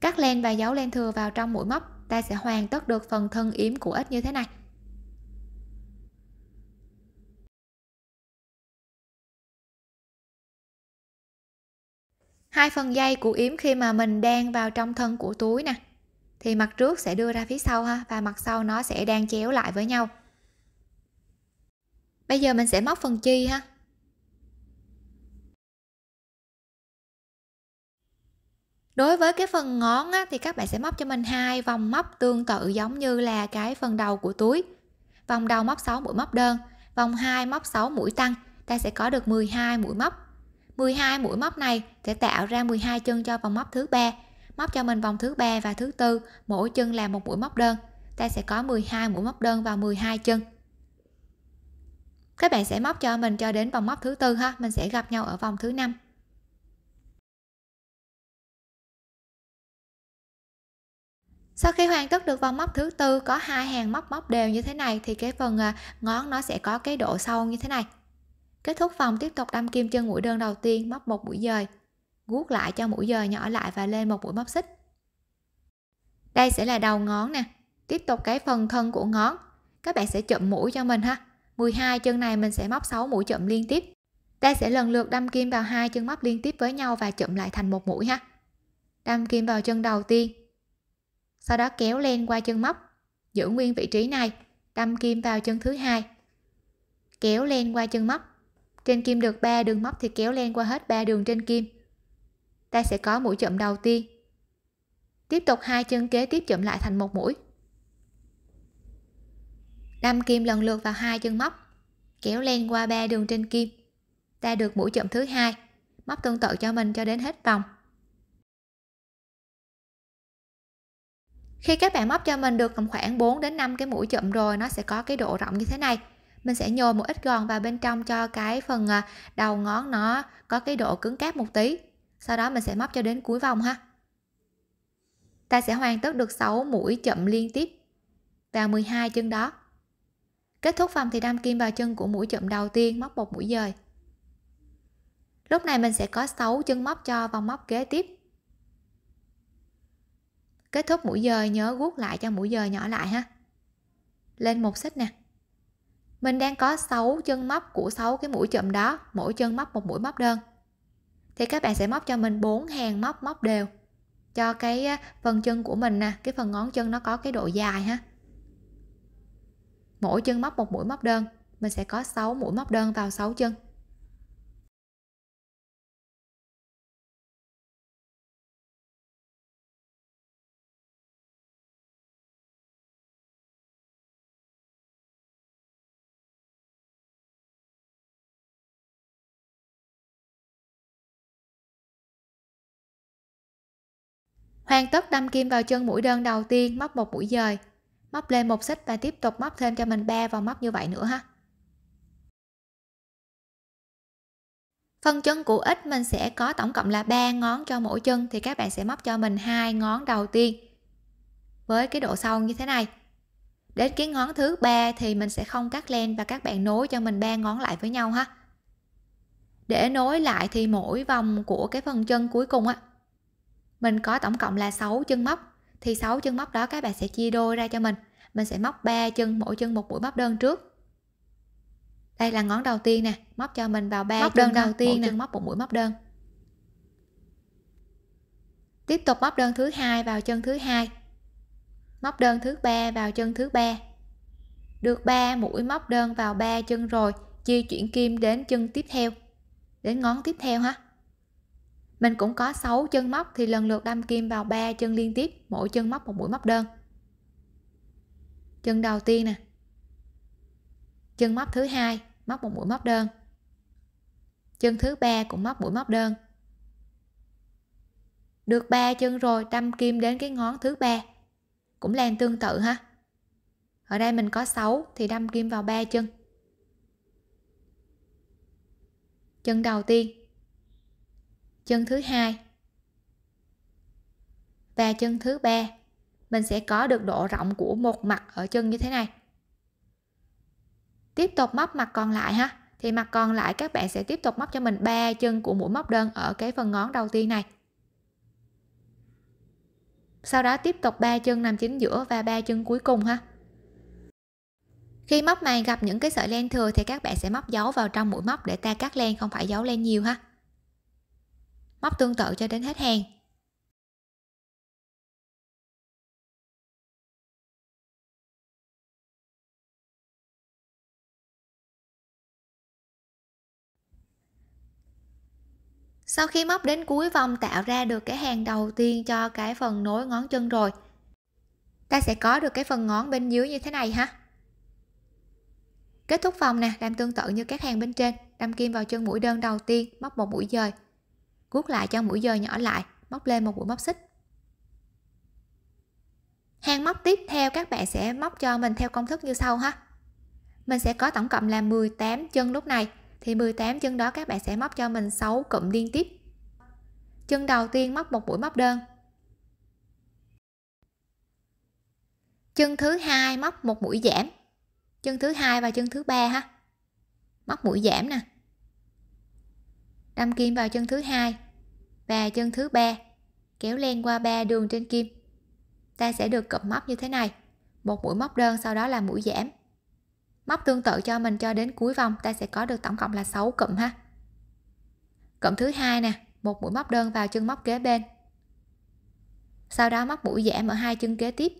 cắt len và giấu len thừa vào trong mũi móc ta sẽ hoàn tất được phần thân yếm của ếch như thế này hai phần dây của yếm khi mà mình đan vào trong thân của túi nè thì mặt trước sẽ đưa ra phía sau ha và mặt sau nó sẽ đan chéo lại với nhau Bây giờ mình sẽ móc phần chi ha. Đối với cái phần ngón á, thì các bạn sẽ móc cho mình hai vòng móc tương tự giống như là cái phần đầu của túi. Vòng đầu móc 6 mũi móc đơn, vòng 2 móc 6 mũi tăng, ta sẽ có được 12 mũi móc. 12 mũi móc này sẽ tạo ra 12 chân cho vòng móc thứ ba. Móc cho mình vòng thứ ba và thứ tư, mỗi chân là một mũi móc đơn. Ta sẽ có 12 mũi móc đơn và 12 chân các bạn sẽ móc cho mình cho đến vòng móc thứ tư ha mình sẽ gặp nhau ở vòng thứ năm sau khi hoàn tất được vòng móc thứ tư có hai hàng móc móc đều như thế này thì cái phần à, ngón nó sẽ có cái độ sâu như thế này kết thúc vòng tiếp tục đâm kim chân mũi đơn đầu tiên móc một mũi dời guốc lại cho mũi dời nhỏ lại và lên một mũi móc xích đây sẽ là đầu ngón nè tiếp tục cái phần thân của ngón các bạn sẽ chụm mũi cho mình ha 12 chân này mình sẽ móc 6 mũi chậm liên tiếp ta sẽ lần lượt đâm kim vào hai chân móc liên tiếp với nhau và chậm lại thành một mũi ha đâm kim vào chân đầu tiên sau đó kéo lên qua chân móc giữ nguyên vị trí này đâm kim vào chân thứ hai kéo lên qua chân móc trên kim được 3 đường móc thì kéo lên qua hết 3 đường trên kim ta sẽ có mũi chậm đầu tiên tiếp tục hai chân kế tiếp chậm lại thành một mũi đâm kim lần lượt vào hai chân móc kéo len qua ba đường trên kim ta được mũi chậm thứ hai móc tương tự cho mình cho đến hết vòng khi các bạn móc cho mình được tầm khoảng 4 đến 5 cái mũi chậm rồi nó sẽ có cái độ rộng như thế này mình sẽ nhồi một ít gòn vào bên trong cho cái phần à, đầu ngón nó có cái độ cứng cáp một tí sau đó mình sẽ móc cho đến cuối vòng ha ta sẽ hoàn tất được 6 mũi chậm liên tiếp vào 12 chân đó Kết thúc vòng thì đâm kim vào chân của mũi chậm đầu tiên móc một mũi dời. Lúc này mình sẽ có 6 chân móc cho vòng móc kế tiếp. Kết thúc mũi dời nhớ guốc lại cho mũi dời nhỏ lại ha. Lên một xích nè. Mình đang có 6 chân móc của 6 cái mũi chậm đó, mỗi chân móc một mũi móc đơn. Thì các bạn sẽ móc cho mình 4 hàng móc móc đều cho cái ờ, phần chân của mình nè, cái phần ngón chân nó có cái độ dài ha mỗi chân móc một mũi móc đơn mình sẽ có 6 mũi móc đơn vào 6 chân Hoàn tất đâm kim vào chân mũi đơn đầu tiên móc một mũi dời móc lên một xích và tiếp tục móc thêm cho mình ba vòng móc như vậy nữa ha Phần chân của ít mình sẽ có tổng cộng là ba ngón cho mỗi chân thì các bạn sẽ móc cho mình hai ngón đầu tiên với cái độ sâu như thế này. Đến cái ngón thứ ba thì mình sẽ không cắt len và các bạn nối cho mình ba ngón lại với nhau ha. Để nối lại thì mỗi vòng của cái phần chân cuối cùng á mình có tổng cộng là 6 chân móc thì 6 chân móc đó các bạn sẽ chia đôi ra cho mình mình sẽ móc 3 chân mỗi chân một mũi móc đơn trước đây là ngón đầu tiên nè móc cho mình vào ba móc đơn đầu tiên mỗi nè chân móc một mũi móc đơn tiếp tục móc đơn thứ hai vào chân thứ hai móc đơn thứ ba vào chân thứ ba được 3 mũi móc đơn vào ba chân rồi di chuyển kim đến chân tiếp theo đến ngón tiếp theo ha mình cũng có 6 chân móc thì lần lượt đâm kim vào 3 chân liên tiếp, mỗi chân móc một mũi móc đơn. Chân đầu tiên nè. Chân móc thứ hai, móc một mũi móc đơn. Chân thứ ba cũng móc mũi móc đơn. Được 3 chân rồi, đâm kim đến cái ngón thứ ba. Cũng làm tương tự ha. Ở đây mình có 6 thì đâm kim vào 3 chân. Chân đầu tiên chân thứ hai và chân thứ ba mình sẽ có được độ rộng của một mặt ở chân như thế này tiếp tục móc mặt còn lại ha thì mặt còn lại các bạn sẽ tiếp tục móc cho mình ba chân của mũi móc đơn ở cái phần ngón đầu tiên này sau đó tiếp tục ba chân nằm chính giữa và ba chân cuối cùng ha khi móc màng gặp những cái sợi len thừa thì các bạn sẽ móc dấu vào trong mũi móc để ta cắt len không phải dấu len nhiều ha móc tương tự cho đến hết hàng sau khi móc đến cuối vòng tạo ra được cái hàng đầu tiên cho cái phần nối ngón chân rồi ta sẽ có được cái phần ngón bên dưới như thế này ha kết thúc vòng nè làm tương tự như các hàng bên trên đâm kim vào chân mũi đơn đầu tiên móc một mũi dời Guốc lại cho mũi dơ nhỏ lại, móc lên một mũi móc xích. hang móc tiếp theo các bạn sẽ móc cho mình theo công thức như sau ha. Mình sẽ có tổng cộng là 18 chân lúc này thì 18 chân đó các bạn sẽ móc cho mình 6 cụm liên tiếp. Chân đầu tiên móc một mũi móc đơn. Chân thứ hai móc một mũi giảm. Chân thứ hai và chân thứ ba ha. Móc mũi giảm nè, đâm kim vào chân thứ hai và chân thứ ba kéo len qua ba đường trên kim ta sẽ được cụm móc như thế này một mũi móc đơn sau đó là mũi giảm móc tương tự cho mình cho đến cuối vòng ta sẽ có được tổng cộng là 6 cụm ha cụm thứ hai nè một mũi móc đơn vào chân móc kế bên sau đó móc mũi giảm ở hai chân kế tiếp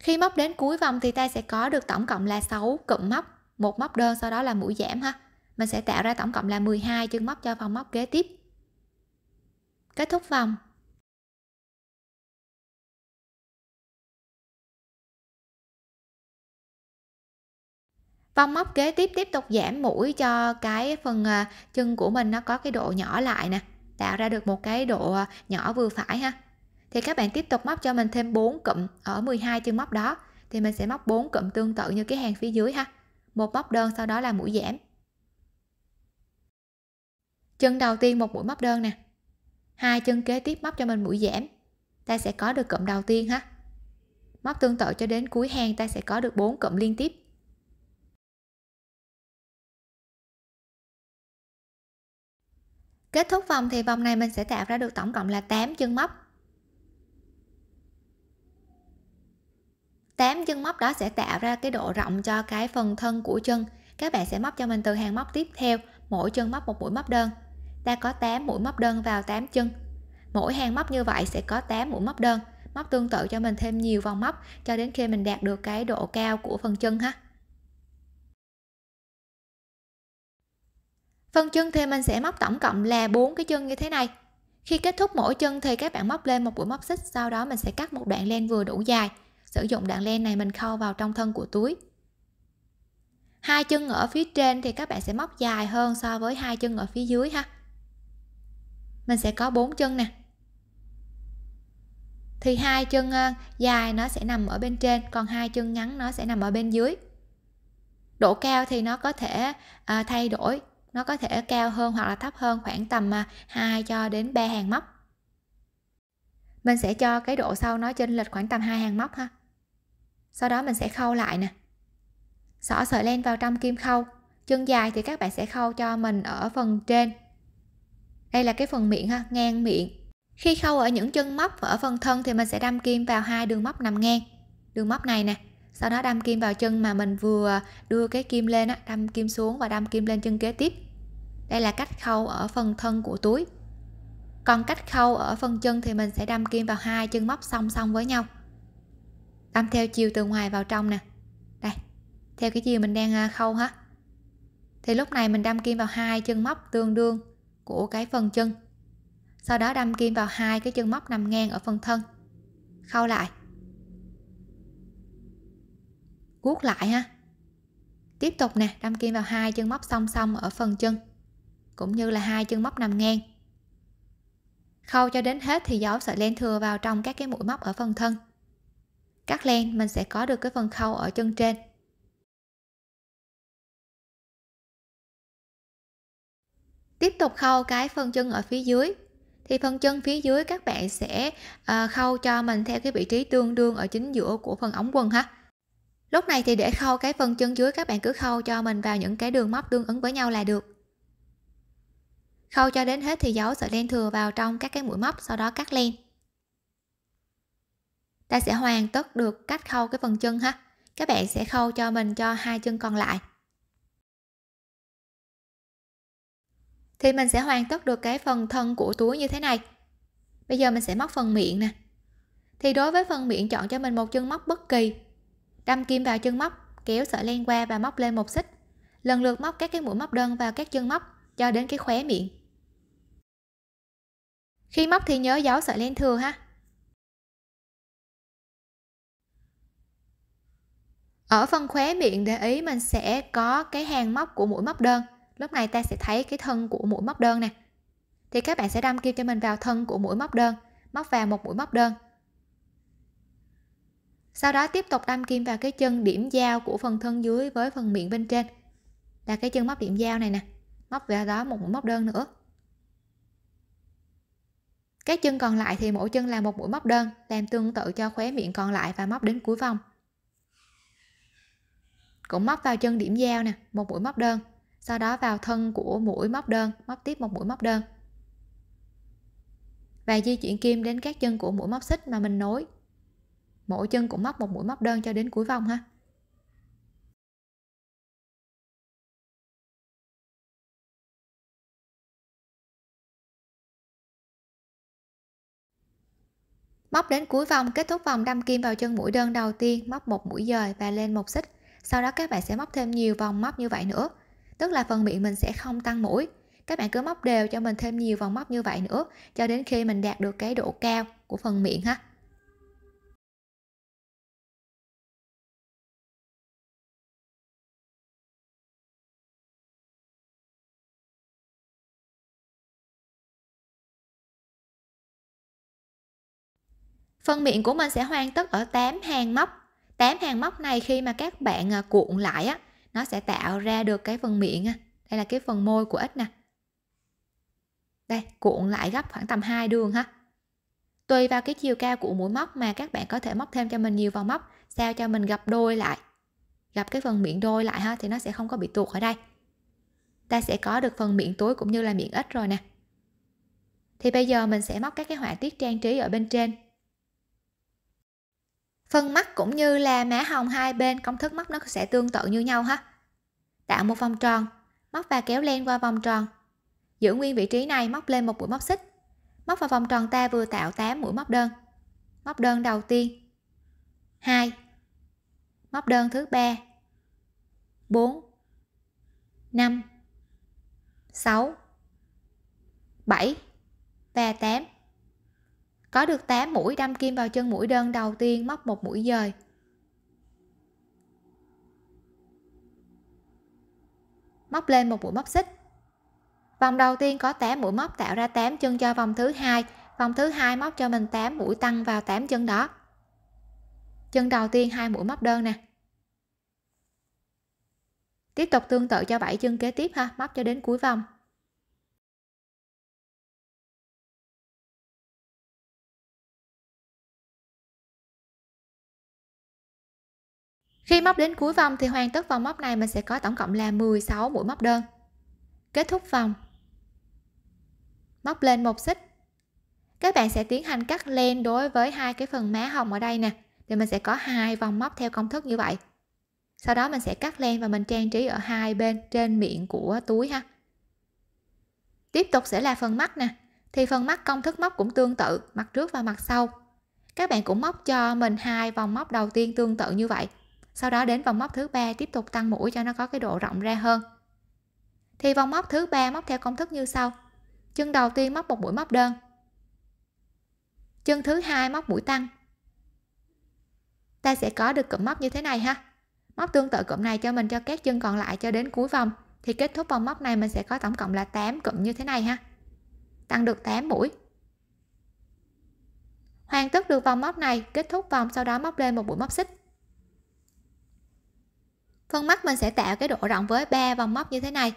khi móc đến cuối vòng thì ta sẽ có được tổng cộng là 6 cụm móc một móc đơn sau đó là mũi giảm ha mình sẽ tạo ra tổng cộng là 12 chân móc cho vòng móc kế tiếp kết thúc vòng vòng móc kế tiếp tiếp tục giảm mũi cho cái phần à, chân của mình nó có cái độ nhỏ lại nè tạo ra được một cái độ à, nhỏ vừa phải ha thì các bạn tiếp tục móc cho mình thêm 4 cụm ở 12 chân móc đó thì mình sẽ móc 4 cụm tương tự như cái hàng phía dưới ha một móc đơn sau đó là mũi giảm chân đầu tiên một mũi móc đơn nè hai chân kế tiếp móc cho mình mũi giảm ta sẽ có được cụm đầu tiên ha móc tương tự cho đến cuối hàng ta sẽ có được 4 cụm liên tiếp Kết thúc vòng thì vòng này mình sẽ tạo ra được tổng cộng là 8 chân móc 8 chân móc đó sẽ tạo ra cái độ rộng cho cái phần thân của chân các bạn sẽ móc cho mình từ hàng móc tiếp theo mỗi chân móc một mũi móc đơn ta có 8 mũi móc đơn vào 8 chân mỗi hàng móc như vậy sẽ có 8 mũi móc đơn móc tương tự cho mình thêm nhiều vòng móc cho đến khi mình đạt được cái độ cao của phần chân ha phần chân thì mình sẽ móc tổng cộng là 4 cái chân như thế này khi kết thúc mỗi chân thì các bạn móc lên một mũi móc xích sau đó mình sẽ cắt một đoạn len vừa đủ dài sử dụng đoạn len này mình khâu vào trong thân của túi hai chân ở phía trên thì các bạn sẽ móc dài hơn so với hai chân ở phía dưới ha mình sẽ có bốn chân nè thì hai chân ờ, dài nó sẽ nằm ở bên trên còn hai chân ngắn nó sẽ nằm ở bên dưới độ cao thì nó có thể à, thay đổi nó có thể cao hơn hoặc là thấp hơn khoảng tầm 2 ờ, cho đến 3 hàng móc mình sẽ cho cái độ sâu nó trên lệch khoảng tầm hai hàng móc ha sau đó mình sẽ khâu lại nè xỏ sợi len vào trong kim khâu chân dài thì các bạn sẽ khâu cho mình ở phần trên đây là cái phần miệng ha ngang miệng khi khâu ở những chân móc và ở phần thân thì mình sẽ đâm kim vào hai đường móc nằm ngang đường móc này nè sau đó đâm kim vào chân mà mình vừa đưa cái kim lên á đâm kim xuống và đâm kim lên chân kế tiếp đây là cách khâu ở phần thân của túi còn cách khâu ở phần chân thì mình sẽ đâm kim vào hai chân móc song song với nhau đâm theo chiều từ ngoài vào trong nè đây theo cái chiều mình đang à, khâu ha thì lúc này mình đâm kim vào hai chân móc tương đương của cái phần chân sau đó đâm kim vào hai cái chân móc nằm ngang ở phần thân khâu lại guốc lại ha tiếp tục nè đâm kim vào hai chân móc song song ở phần chân cũng như là hai chân móc nằm ngang khâu cho đến hết thì giấu sợi len thừa vào trong các cái mũi móc ở phần thân cắt len mình sẽ có được cái phần khâu ở chân trên tiếp tục khâu cái phần chân ở phía dưới thì phần chân phía dưới các bạn sẽ à, khâu cho mình theo cái vị trí tương đương ở chính giữa của phần ống quần ha lúc này thì để khâu cái phần chân dưới các bạn cứ khâu cho mình vào những cái đường móc tương ứng với nhau là được khâu cho đến hết thì giấu sợi len thừa vào trong các cái mũi móc sau đó cắt len ta sẽ hoàn tất được cách khâu cái phần chân ha các bạn sẽ khâu cho mình cho hai chân còn lại thì mình sẽ hoàn tất được cái phần thân của túi như thế này bây giờ mình sẽ móc phần miệng nè thì đối với phần miệng chọn cho mình một chân móc bất kỳ đâm kim vào chân móc kéo sợi len qua và móc lên một xích lần lượt móc các cái mũi móc đơn vào các chân móc cho đến cái khóe miệng khi móc thì nhớ giấu sợi len thừa ha ở phần khóe miệng để ý mình sẽ có cái hàng móc của mũi móc đơn lúc này ta sẽ thấy cái thân của mũi móc đơn nè thì các bạn sẽ đâm kim cho mình vào thân của mũi móc đơn móc vào một mũi móc đơn sau đó tiếp tục đâm kim vào cái chân điểm giao của phần thân dưới với phần miệng bên trên là cái chân móc điểm giao này nè móc vào đó một mũi móc đơn nữa các chân còn lại thì mỗi chân là một mũi móc đơn làm tương tự cho khóe miệng còn lại và móc đến cuối vòng cũng móc vào chân điểm giao nè một mũi móc đơn sau đó vào thân của mũi móc đơn móc tiếp một mũi móc đơn và di chuyển kim đến các chân của mũi móc xích mà mình nối mỗi chân cũng móc một mũi móc đơn cho đến cuối vòng ha móc đến cuối vòng kết thúc vòng đâm kim vào chân mũi đơn đầu tiên móc một mũi dời và lên một xích sau đó các bạn sẽ móc thêm nhiều vòng móc như vậy nữa tức là phần miệng mình sẽ không tăng mũi các bạn cứ móc đều cho mình thêm nhiều vòng móc như vậy nữa cho đến khi mình đạt được cái độ cao của phần miệng ha Phần miệng của mình sẽ hoàn tất ở 8 hàng móc 8 hàng móc này khi mà các bạn à, cuộn lại á nó sẽ tạo ra được cái phần miệng đây là cái phần môi của ít nè đây cuộn lại gấp khoảng tầm hai đường ha tùy vào cái chiều cao của mũi móc mà các bạn có thể móc thêm cho mình nhiều vòng móc sao cho mình gặp đôi lại gặp cái phần miệng đôi lại ha thì nó sẽ không có bị tuột ở đây ta sẽ có được phần miệng túi cũng như là miệng ít rồi nè thì bây giờ mình sẽ móc các cái họa tiết trang trí ở bên trên phần mắt cũng như là má hồng hai bên công thức móc nó sẽ tương tự như nhau ha tạo một vòng tròn móc và kéo len qua vòng tròn giữ nguyên vị trí này móc lên một mũi móc xích móc vào vòng tròn ta vừa tạo 8 mũi móc đơn móc đơn đầu tiên 2 móc đơn thứ ba 4 5 6 7 và 8 có được 8 mũi đâm kim vào chân mũi đơn đầu tiên móc một mũi dời. Móc lên một mũi móc xích. Vòng đầu tiên có 8 mũi móc tạo ra 8 chân cho vòng thứ hai, vòng thứ hai móc cho mình 8 mũi tăng vào 8 chân đó. Chân đầu tiên hai mũi móc đơn nè. Tiếp tục tương tự cho 7 chân kế tiếp ha, móc cho đến cuối vòng. Khi móc đến cuối vòng thì hoàn tất vòng móc này mình sẽ có tổng cộng là 16 mũi móc đơn. Kết thúc vòng. Móc lên một xích. Các bạn sẽ tiến hành cắt len đối với hai cái phần má hồng ở đây nè. Thì mình sẽ có hai vòng móc theo công thức như vậy. Sau đó mình sẽ cắt len và mình trang trí ở hai bên trên miệng của túi ha. Tiếp tục sẽ là phần mắt nè. Thì phần mắt công thức móc cũng tương tự, mặt trước và mặt sau. Các bạn cũng móc cho mình hai vòng móc đầu tiên tương tự như vậy sau đó đến vòng móc thứ ba tiếp tục tăng mũi cho nó có cái độ rộng ra hơn thì vòng móc thứ ba móc theo công thức như sau chân đầu tiên móc một mũi móc đơn chân thứ hai móc mũi tăng ta sẽ có được cụm móc như thế này ha móc tương tự cụm này cho mình cho các chân còn lại cho đến cuối vòng thì kết thúc vòng móc này mình sẽ có tổng cộng là 8 cụm như thế này ha tăng được 8 mũi hoàn tất được vòng móc này kết thúc vòng sau đó móc lên một mũi móc xích Phần mắt mình sẽ tạo cái độ rộng với ba vòng móc như thế này.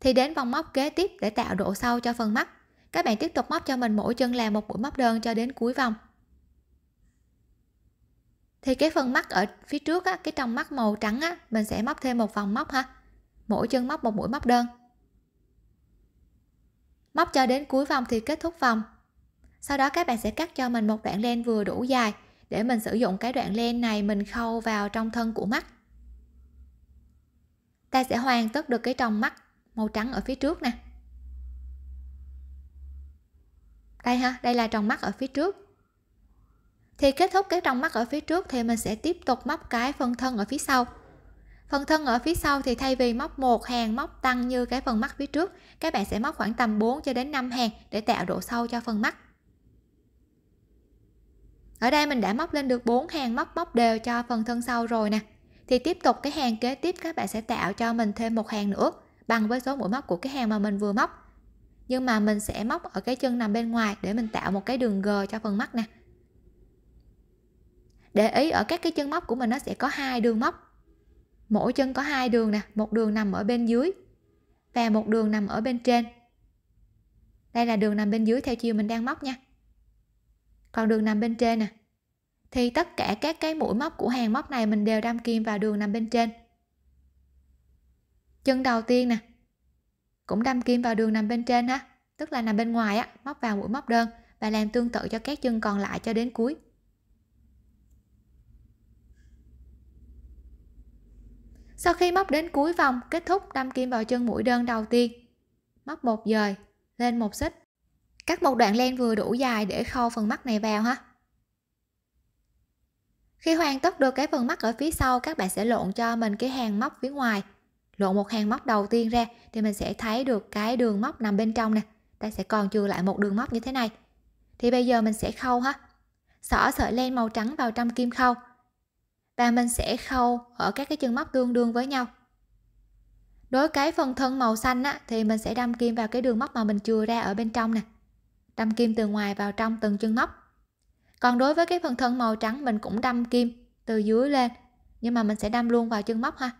Thì đến vòng móc kế tiếp để tạo độ sâu cho phần mắt. Các bạn tiếp tục móc cho mình mỗi chân làm một mũi móc đơn cho đến cuối vòng. Thì cái phần mắt ở phía trước á, cái trong mắt màu trắng á, mình sẽ móc thêm một vòng móc ha. Mỗi chân móc một mũi móc đơn. Móc cho đến cuối vòng thì kết thúc vòng. Sau đó các bạn sẽ cắt cho mình một đoạn len vừa đủ dài để mình sử dụng cái đoạn len này mình khâu vào trong thân của mắt ta sẽ hoàn tất được cái tròng mắt màu trắng ở phía trước nè đây ha đây là tròng mắt ở phía trước thì kết thúc cái tròng mắt ở phía trước thì mình sẽ tiếp tục móc cái phần thân ở phía sau phần thân ở phía sau thì thay vì móc một hàng móc tăng như cái phần mắt phía trước các bạn sẽ móc khoảng tầm 4 cho đến 5 hàng để tạo độ sâu cho phần mắt ở đây mình đã móc lên được 4 hàng móc móc đều cho phần thân sau rồi nè thì tiếp tục cái hàng kế tiếp các bạn sẽ tạo cho mình thêm một hàng nữa bằng với số mũi móc của cái hàng mà mình vừa móc nhưng mà mình sẽ móc ở cái chân nằm bên ngoài để mình tạo một cái đường g cho phần mắt nè để ý ở các cái chân móc của mình nó sẽ có hai đường móc mỗi chân có hai đường nè một đường nằm ở bên dưới và một đường nằm ở bên trên đây là đường nằm bên dưới theo chiều mình đang móc nha còn đường nằm bên trên nè thì tất cả các cái mũi móc của hàng móc này mình đều đâm kim vào đường nằm bên trên chân đầu tiên nè cũng đâm kim vào đường nằm bên trên ha tức là nằm bên ngoài á móc vào mũi móc đơn và làm tương tự cho các chân còn lại cho đến cuối sau khi móc đến cuối vòng kết thúc đâm kim vào chân mũi đơn đầu tiên móc một dời lên một xích cắt một đoạn len vừa đủ dài để khâu phần mắt này vào ha khi hoàn tất được cái phần mắt ở phía sau, các bạn sẽ lộn cho mình cái hàng móc phía ngoài. Lộn một hàng móc đầu tiên ra thì mình sẽ thấy được cái đường móc nằm bên trong nè. Ta sẽ còn chừa lại một đường móc như thế này. Thì bây giờ mình sẽ khâu ha. Xỏ sợi len màu trắng vào trong kim khâu. Và mình sẽ khâu ở các cái chân móc tương đương với nhau. Đối cái phần thân màu xanh á, thì mình sẽ đâm kim vào cái đường móc mà mình chừa ra ở bên trong nè. Đâm kim từ ngoài vào trong từng chân móc còn đối với cái phần thân màu trắng mình cũng đâm kim từ dưới lên nhưng mà mình sẽ đâm luôn vào chân móc ha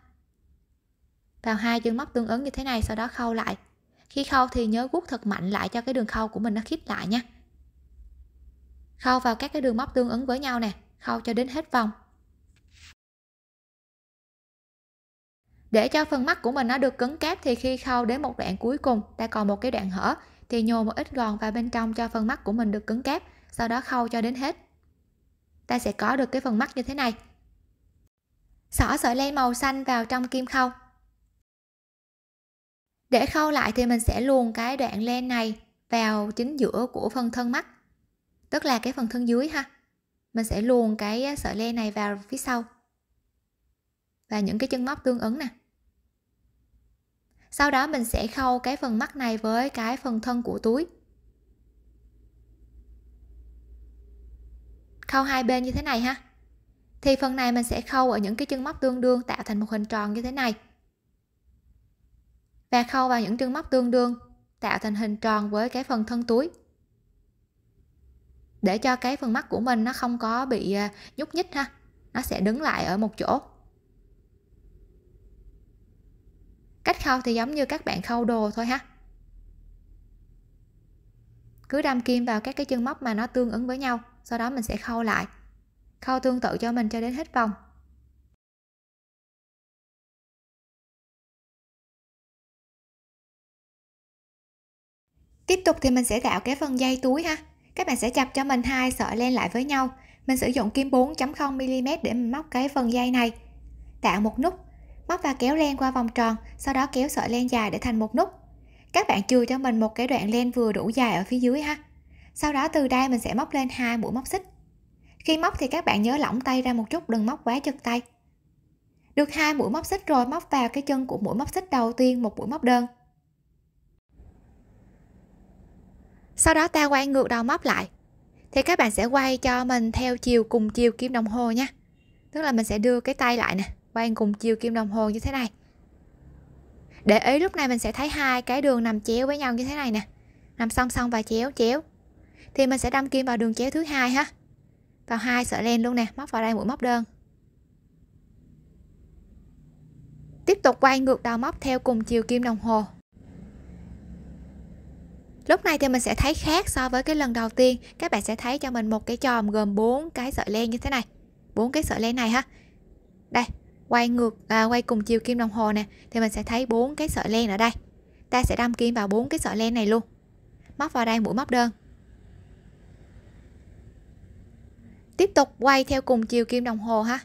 vào hai chân móc tương ứng như thế này sau đó khâu lại khi khâu thì nhớ guốc thật mạnh lại cho cái đường khâu của mình nó khít lại nha khâu vào các cái đường móc tương ứng với nhau nè khâu cho đến hết vòng để cho phần mắt của mình nó được cứng cáp thì khi khâu đến một đoạn cuối cùng ta còn một cái đoạn hở thì nhồi một ít gòn vào bên trong cho phần mắt của mình được cứng cáp sau đó khâu cho đến hết ta sẽ có được cái phần mắt như thế này xỏ sợi len màu xanh vào trong kim khâu để khâu lại thì mình sẽ luồn cái đoạn len này vào chính giữa của phần thân mắt tức là cái phần thân dưới ha mình sẽ luồn cái sợi len này vào phía sau và những cái chân móc tương ứng nè sau đó mình sẽ khâu cái phần mắt này với cái phần thân của túi khâu hai bên như thế này ha thì phần này mình sẽ khâu ở những cái chân móc tương đương tạo thành một hình tròn như thế này và khâu vào những chân móc tương đương tạo thành hình tròn với cái phần thân túi để cho cái phần mắt của mình nó không có bị à, nhúc nhích ha nó sẽ đứng lại ở một chỗ cách khâu thì giống như các bạn khâu đồ thôi ha cứ đâm kim vào các cái chân móc mà nó tương ứng với nhau sau đó mình sẽ khâu lại khâu tương tự cho mình cho đến hết vòng tiếp tục thì mình sẽ tạo cái phần dây túi ha các bạn sẽ chập cho mình hai sợi len lại với nhau mình sử dụng kim 4.0 mm để mình móc cái phần dây này tạo một nút móc và kéo len qua vòng tròn sau đó kéo sợi len dài để thành một nút các bạn chừa cho mình một cái đoạn len vừa đủ dài ở phía dưới ha sau đó từ đây mình sẽ móc lên hai mũi móc xích khi móc thì các bạn nhớ lỏng tay ra một chút đừng móc quá chật tay được hai mũi móc xích rồi móc vào cái chân của mũi móc xích đầu tiên một mũi móc đơn sau đó ta quay ngược đầu móc lại thì các bạn sẽ quay cho mình theo chiều cùng chiều kim đồng hồ nha tức là mình sẽ đưa cái tay lại nè quay cùng chiều kim đồng hồ như thế này để ý lúc này mình sẽ thấy hai cái đường nằm chéo với nhau như thế này nè nằm song song và chéo chéo thì mình sẽ đâm kim vào đường chéo thứ hai ha vào hai sợi len luôn nè móc vào đây mũi móc đơn tiếp tục quay ngược đầu móc theo cùng chiều kim đồng hồ lúc này thì mình sẽ thấy khác so với cái lần đầu tiên các bạn sẽ thấy cho mình một cái chòm gồm 4 cái sợi len như thế này bốn cái sợi len này ha đây quay ngược à, quay cùng chiều kim đồng hồ nè thì mình sẽ thấy bốn cái sợi len ở đây ta sẽ đâm kim vào bốn cái sợi len này luôn móc vào đây mũi móc đơn tiếp tục quay theo cùng chiều kim đồng hồ ha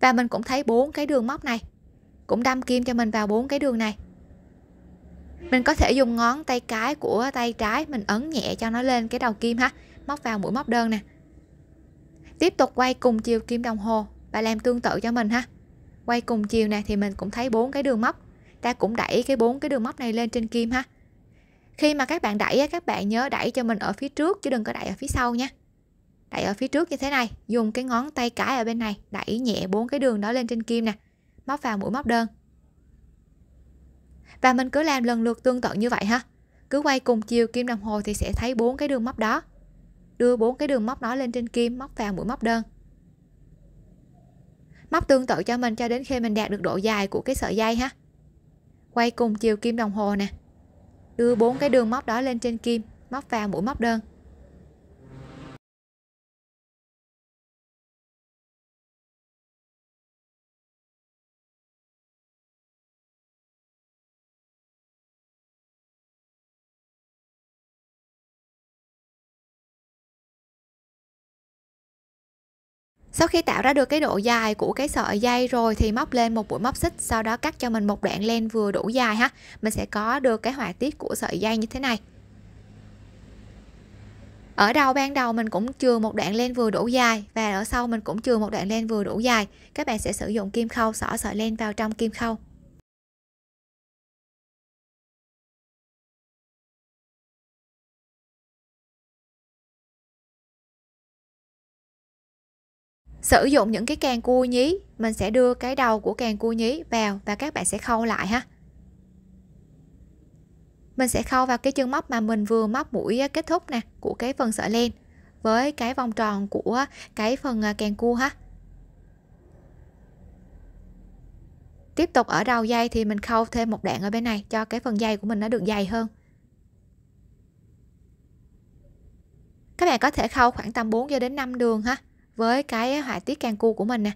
và mình cũng thấy bốn cái đường móc này cũng đâm kim cho mình vào bốn cái đường này mình có thể dùng ngón tay cái của tay trái mình ấn nhẹ cho nó lên cái đầu kim ha móc vào mũi móc đơn nè tiếp tục quay cùng chiều kim đồng hồ và làm tương tự cho mình ha quay cùng chiều này thì mình cũng thấy bốn cái đường móc ta cũng đẩy cái bốn cái đường móc này lên trên kim ha khi mà các bạn đẩy các bạn nhớ đẩy cho mình ở phía trước chứ đừng có đẩy ở phía sau nha đẩy ở phía trước như thế này dùng cái ngón tay cái ở bên này đẩy nhẹ bốn cái đường đó lên trên kim nè móc vào mũi móc đơn và mình cứ làm lần lượt tương tự như vậy ha cứ quay cùng chiều kim đồng hồ thì sẽ thấy bốn cái đường móc đó đưa bốn cái đường móc đó lên trên kim móc vào mũi móc đơn móc tương tự cho mình cho đến khi mình đạt được độ dài của cái sợi dây ha quay cùng chiều kim đồng hồ nè đưa bốn cái đường móc đó lên trên kim móc vào mũi móc đơn sau khi tạo ra được cái độ dài của cái sợi dây rồi thì móc lên một buổi móc xích sau đó cắt cho mình một đoạn len vừa đủ dài ha mình sẽ có được cái họa tiết của sợi dây như thế này ở đầu ban đầu mình cũng chừa một đoạn len vừa đủ dài và ở sau mình cũng chừa một đoạn len vừa đủ dài các bạn sẽ sử dụng kim khâu xỏ sợi len vào trong kim khâu sử dụng những cái càng cua nhí mình sẽ đưa cái đầu của càng cua nhí vào và các bạn sẽ khâu lại ha mình sẽ khâu vào cái chân móc mà mình vừa móc mũi à, kết thúc nè của cái phần sợi len với cái vòng tròn của cái phần à, càng cua ha tiếp tục ở đầu dây thì mình khâu thêm một đoạn ở bên này cho cái phần dây của mình nó được dày hơn các bạn có thể khâu khoảng tầm 4 cho đến 5 đường ha với cái họa tiết càng cu của mình nè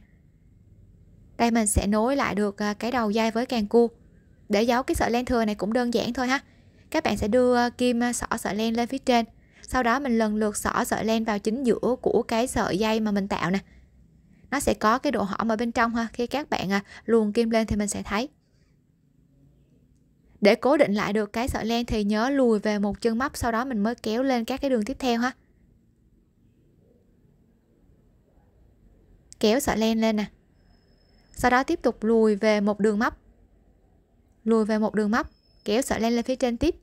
đây mình sẽ nối lại được à, cái đầu dây với càng cu để giấu cái sợi len thừa này cũng đơn giản thôi ha các bạn sẽ đưa kim xỏ à, sợi len lên phía trên sau đó mình lần lượt xỏ sợi len vào chính giữa của cái sợi dây mà mình tạo nè nó sẽ có cái độ hõm ở bên trong ha khi các bạn à, luồn kim lên thì mình sẽ thấy để cố định lại được cái sợi len thì nhớ lùi về một chân móc sau đó mình mới kéo lên các cái đường tiếp theo ha kéo sợi len lên nè sau đó tiếp tục lùi về một đường móc lùi về một đường móc kéo sợi len lên phía trên tiếp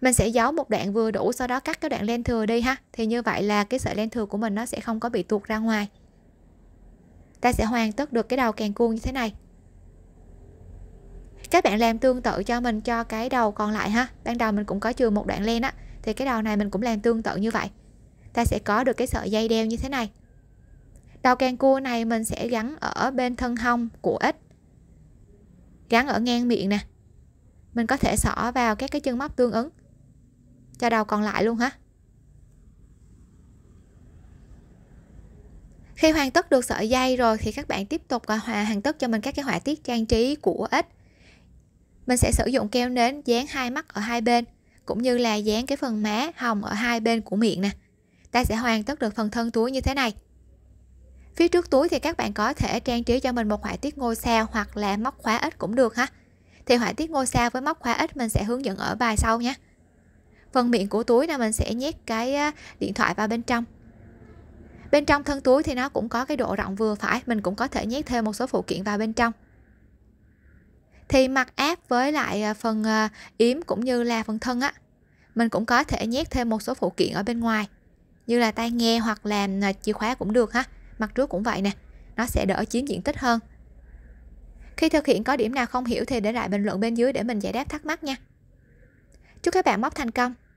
mình sẽ giấu một đoạn vừa đủ sau đó cắt cái đoạn len thừa đi ha thì như vậy là cái sợi len thừa của mình nó sẽ không có bị tuột ra ngoài ta sẽ hoàn tất được cái đầu càng cuông như thế này các bạn làm tương tự cho mình cho cái đầu còn lại ha ban đầu mình cũng có chừa một đoạn len á thì cái đầu này mình cũng làm tương tự như vậy ta sẽ có được cái sợi dây đeo như thế này đầu càng cua này mình sẽ gắn ở bên thân hông của ít, gắn ở ngang miệng nè mình có thể xỏ vào các cái chân móc tương ứng cho đầu còn lại luôn hả. khi hoàn tất được sợi dây rồi thì các bạn tiếp tục à, hòa hoàn tất cho mình các cái họa tiết trang trí của ít. mình sẽ sử dụng keo nến dán hai mắt ở hai bên cũng như là dán cái phần má hồng ở hai bên của miệng nè ta sẽ hoàn tất được phần thân túi như thế này phía trước túi thì các bạn có thể trang trí cho mình một họa tiết ngôi sao hoặc là móc khóa ít cũng được ha thì họa tiết ngôi sao với móc khóa ít mình sẽ hướng dẫn ở bài sau nhé phần miệng của túi là mình sẽ nhét cái điện thoại vào bên trong bên trong thân túi thì nó cũng có cái độ rộng vừa phải mình cũng có thể nhét thêm một số phụ kiện vào bên trong thì mặt áp với lại à, phần à, yếm cũng như là phần thân á mình cũng có thể nhét thêm một số phụ kiện ở bên ngoài như là tai nghe hoặc làm à, chìa khóa cũng được ha mặt trước cũng vậy nè nó sẽ đỡ chiếm diện tích hơn khi thực hiện có điểm nào không hiểu thì để lại bình luận bên dưới để mình giải đáp thắc mắc nha chúc các bạn móc thành công